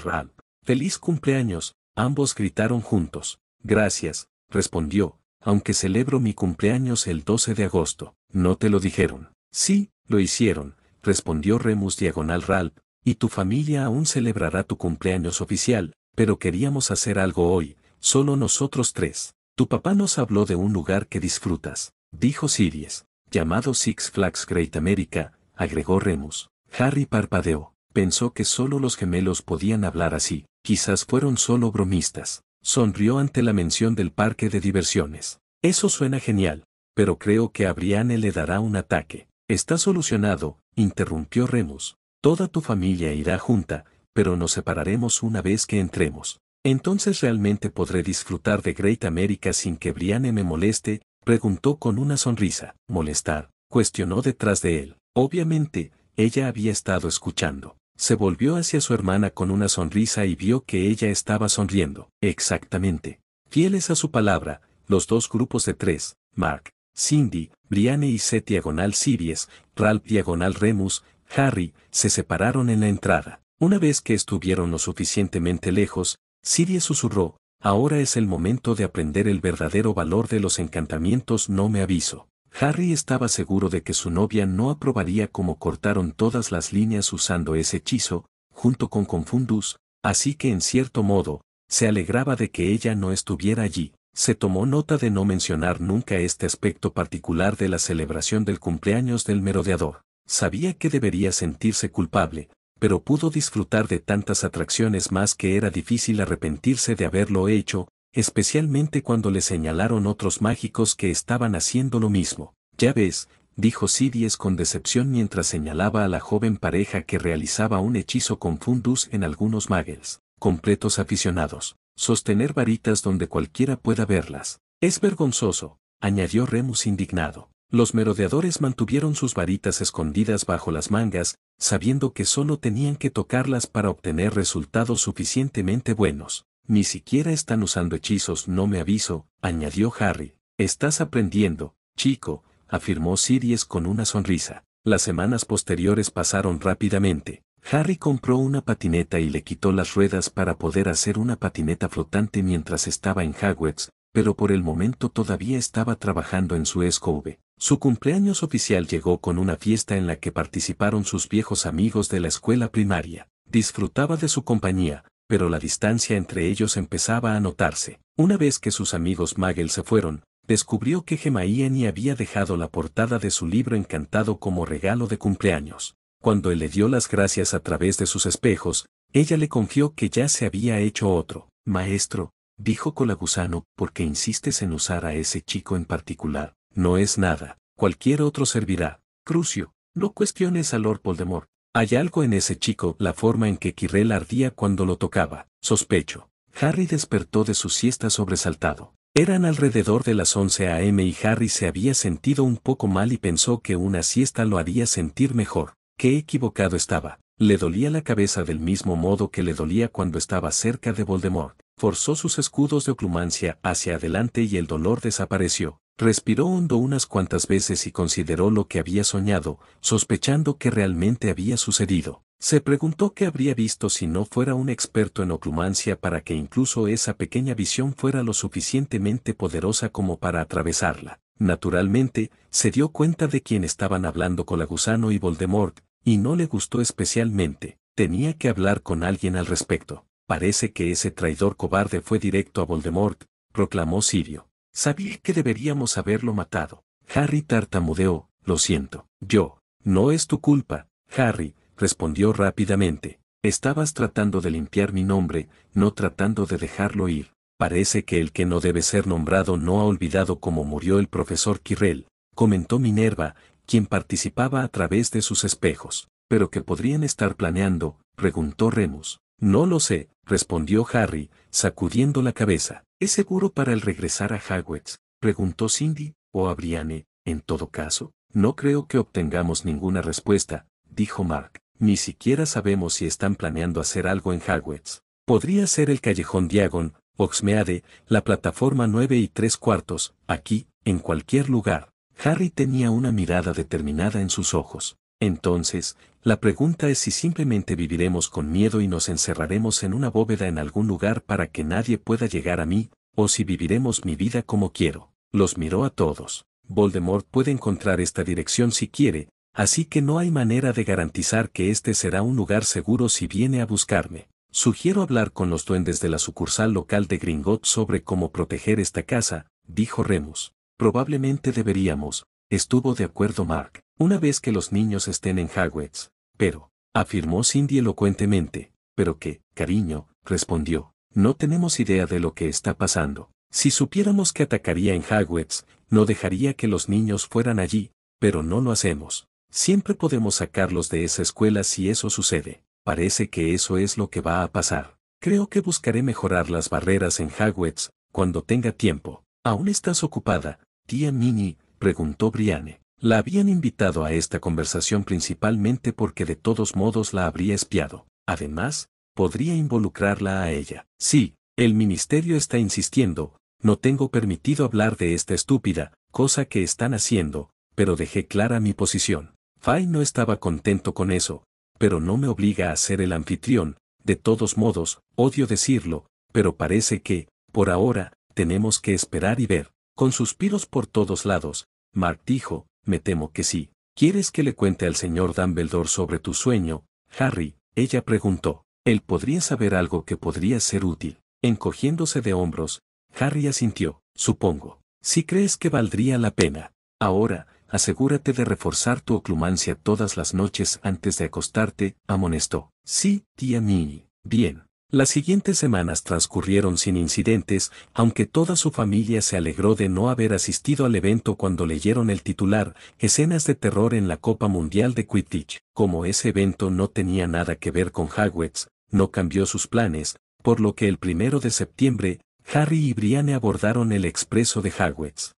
Ralph. Feliz cumpleaños, ambos gritaron juntos. Gracias, respondió, aunque celebro mi cumpleaños el 12 de agosto. No te lo dijeron. Sí, lo hicieron, respondió Remus Diagonal Ralph, y tu familia aún celebrará tu cumpleaños oficial, pero queríamos hacer algo hoy, solo nosotros tres. Tu papá nos habló de un lugar que disfrutas, dijo Sirius. llamado Six Flags Great America, agregó Remus. Harry parpadeó, pensó que solo los gemelos podían hablar así, quizás fueron solo bromistas. Sonrió ante la mención del parque de diversiones. Eso suena genial, pero creo que a le dará un ataque. Está solucionado, interrumpió Remus. Toda tu familia irá junta, pero nos separaremos una vez que entremos. Entonces realmente podré disfrutar de Great America sin que Brianne me moleste, preguntó con una sonrisa. Molestar, cuestionó detrás de él. Obviamente, ella había estado escuchando. Se volvió hacia su hermana con una sonrisa y vio que ella estaba sonriendo. Exactamente. Fieles a su palabra, los dos grupos de tres, Mark, Cindy, Brianne y Seth diagonal Sirius, Ralph diagonal Remus, Harry, se separaron en la entrada. Una vez que estuvieron lo suficientemente lejos, Siria susurró, ahora es el momento de aprender el verdadero valor de los encantamientos no me aviso. Harry estaba seguro de que su novia no aprobaría cómo cortaron todas las líneas usando ese hechizo, junto con Confundus, así que en cierto modo, se alegraba de que ella no estuviera allí. Se tomó nota de no mencionar nunca este aspecto particular de la celebración del cumpleaños del merodeador. Sabía que debería sentirse culpable, pero pudo disfrutar de tantas atracciones más que era difícil arrepentirse de haberlo hecho, especialmente cuando le señalaron otros mágicos que estaban haciendo lo mismo. Ya ves, dijo Sidies con decepción mientras señalaba a la joven pareja que realizaba un hechizo con fundus en algunos magels, completos aficionados. Sostener varitas donde cualquiera pueda verlas. Es vergonzoso, añadió Remus indignado. Los merodeadores mantuvieron sus varitas escondidas bajo las mangas, sabiendo que solo tenían que tocarlas para obtener resultados suficientemente buenos. Ni siquiera están usando hechizos, no me aviso, añadió Harry. Estás aprendiendo, chico, afirmó Sirius con una sonrisa. Las semanas posteriores pasaron rápidamente. Harry compró una patineta y le quitó las ruedas para poder hacer una patineta flotante mientras estaba en Hogwarts, pero por el momento todavía estaba trabajando en su escove. Su cumpleaños oficial llegó con una fiesta en la que participaron sus viejos amigos de la escuela primaria. Disfrutaba de su compañía, pero la distancia entre ellos empezaba a notarse. Una vez que sus amigos Magel se fueron, descubrió que Gemaíani había dejado la portada de su libro encantado como regalo de cumpleaños. Cuando él le dio las gracias a través de sus espejos, ella le confió que ya se había hecho otro. Maestro, dijo Colagusano, porque insistes en usar a ese chico en particular. No es nada, cualquier otro servirá. Crucio, no cuestiones a Lord Voldemort. Hay algo en ese chico, la forma en que Quirrell ardía cuando lo tocaba. Sospecho. Harry despertó de su siesta sobresaltado. Eran alrededor de las 11 a.m. y Harry se había sentido un poco mal y pensó que una siesta lo haría sentir mejor. Qué equivocado estaba. Le dolía la cabeza del mismo modo que le dolía cuando estaba cerca de Voldemort forzó sus escudos de oclumancia hacia adelante y el dolor desapareció. Respiró hondo unas cuantas veces y consideró lo que había soñado, sospechando que realmente había sucedido. Se preguntó qué habría visto si no fuera un experto en oclumancia para que incluso esa pequeña visión fuera lo suficientemente poderosa como para atravesarla. Naturalmente, se dio cuenta de quién estaban hablando con la gusano y Voldemort, y no le gustó especialmente. Tenía que hablar con alguien al respecto parece que ese traidor cobarde fue directo a Voldemort, proclamó Sirio. Sabía que deberíamos haberlo matado. Harry tartamudeó, lo siento. Yo. No es tu culpa, Harry, respondió rápidamente. Estabas tratando de limpiar mi nombre, no tratando de dejarlo ir. Parece que el que no debe ser nombrado no ha olvidado cómo murió el profesor Quirrell, comentó Minerva, quien participaba a través de sus espejos. ¿Pero qué podrían estar planeando? preguntó Remus. No lo sé, respondió Harry, sacudiendo la cabeza. ¿Es seguro para el regresar a Hogwarts? preguntó Cindy, o a Brianne. Eh, en todo caso, no creo que obtengamos ninguna respuesta, dijo Mark. Ni siquiera sabemos si están planeando hacer algo en Hogwarts. Podría ser el callejón Diagon, Oxmeade, la plataforma 9 y Tres cuartos, aquí, en cualquier lugar. Harry tenía una mirada determinada en sus ojos. Entonces, la pregunta es si simplemente viviremos con miedo y nos encerraremos en una bóveda en algún lugar para que nadie pueda llegar a mí, o si viviremos mi vida como quiero. Los miró a todos. Voldemort puede encontrar esta dirección si quiere, así que no hay manera de garantizar que este será un lugar seguro si viene a buscarme. Sugiero hablar con los duendes de la sucursal local de Gringot sobre cómo proteger esta casa, dijo Remus. Probablemente deberíamos, Estuvo de acuerdo Mark, una vez que los niños estén en Hagwitz. pero, afirmó Cindy elocuentemente, pero que, cariño, respondió, no tenemos idea de lo que está pasando. Si supiéramos que atacaría en Hagwitz, no dejaría que los niños fueran allí, pero no lo hacemos. Siempre podemos sacarlos de esa escuela si eso sucede. Parece que eso es lo que va a pasar. Creo que buscaré mejorar las barreras en Hagwitz, cuando tenga tiempo. Aún estás ocupada, tía Minnie, preguntó Briane. La habían invitado a esta conversación principalmente porque de todos modos la habría espiado. Además, podría involucrarla a ella. Sí, el ministerio está insistiendo, no tengo permitido hablar de esta estúpida, cosa que están haciendo, pero dejé clara mi posición. Fay no estaba contento con eso, pero no me obliga a ser el anfitrión, de todos modos, odio decirlo, pero parece que, por ahora, tenemos que esperar y ver. Con suspiros por todos lados, Mark dijo, me temo que sí. ¿Quieres que le cuente al señor Dumbledore sobre tu sueño, Harry? Ella preguntó. Él podría saber algo que podría ser útil. Encogiéndose de hombros, Harry asintió, supongo. Si crees que valdría la pena. Ahora, asegúrate de reforzar tu oclumancia todas las noches antes de acostarte, amonestó. Sí, tía Minnie. Bien. Las siguientes semanas transcurrieron sin incidentes, aunque toda su familia se alegró de no haber asistido al evento cuando leyeron el titular, Escenas de terror en la Copa Mundial de Quidditch. Como ese evento no tenía nada que ver con Hagwitz, no cambió sus planes, por lo que el primero de septiembre, Harry y Brianne abordaron el expreso de Hagwitz.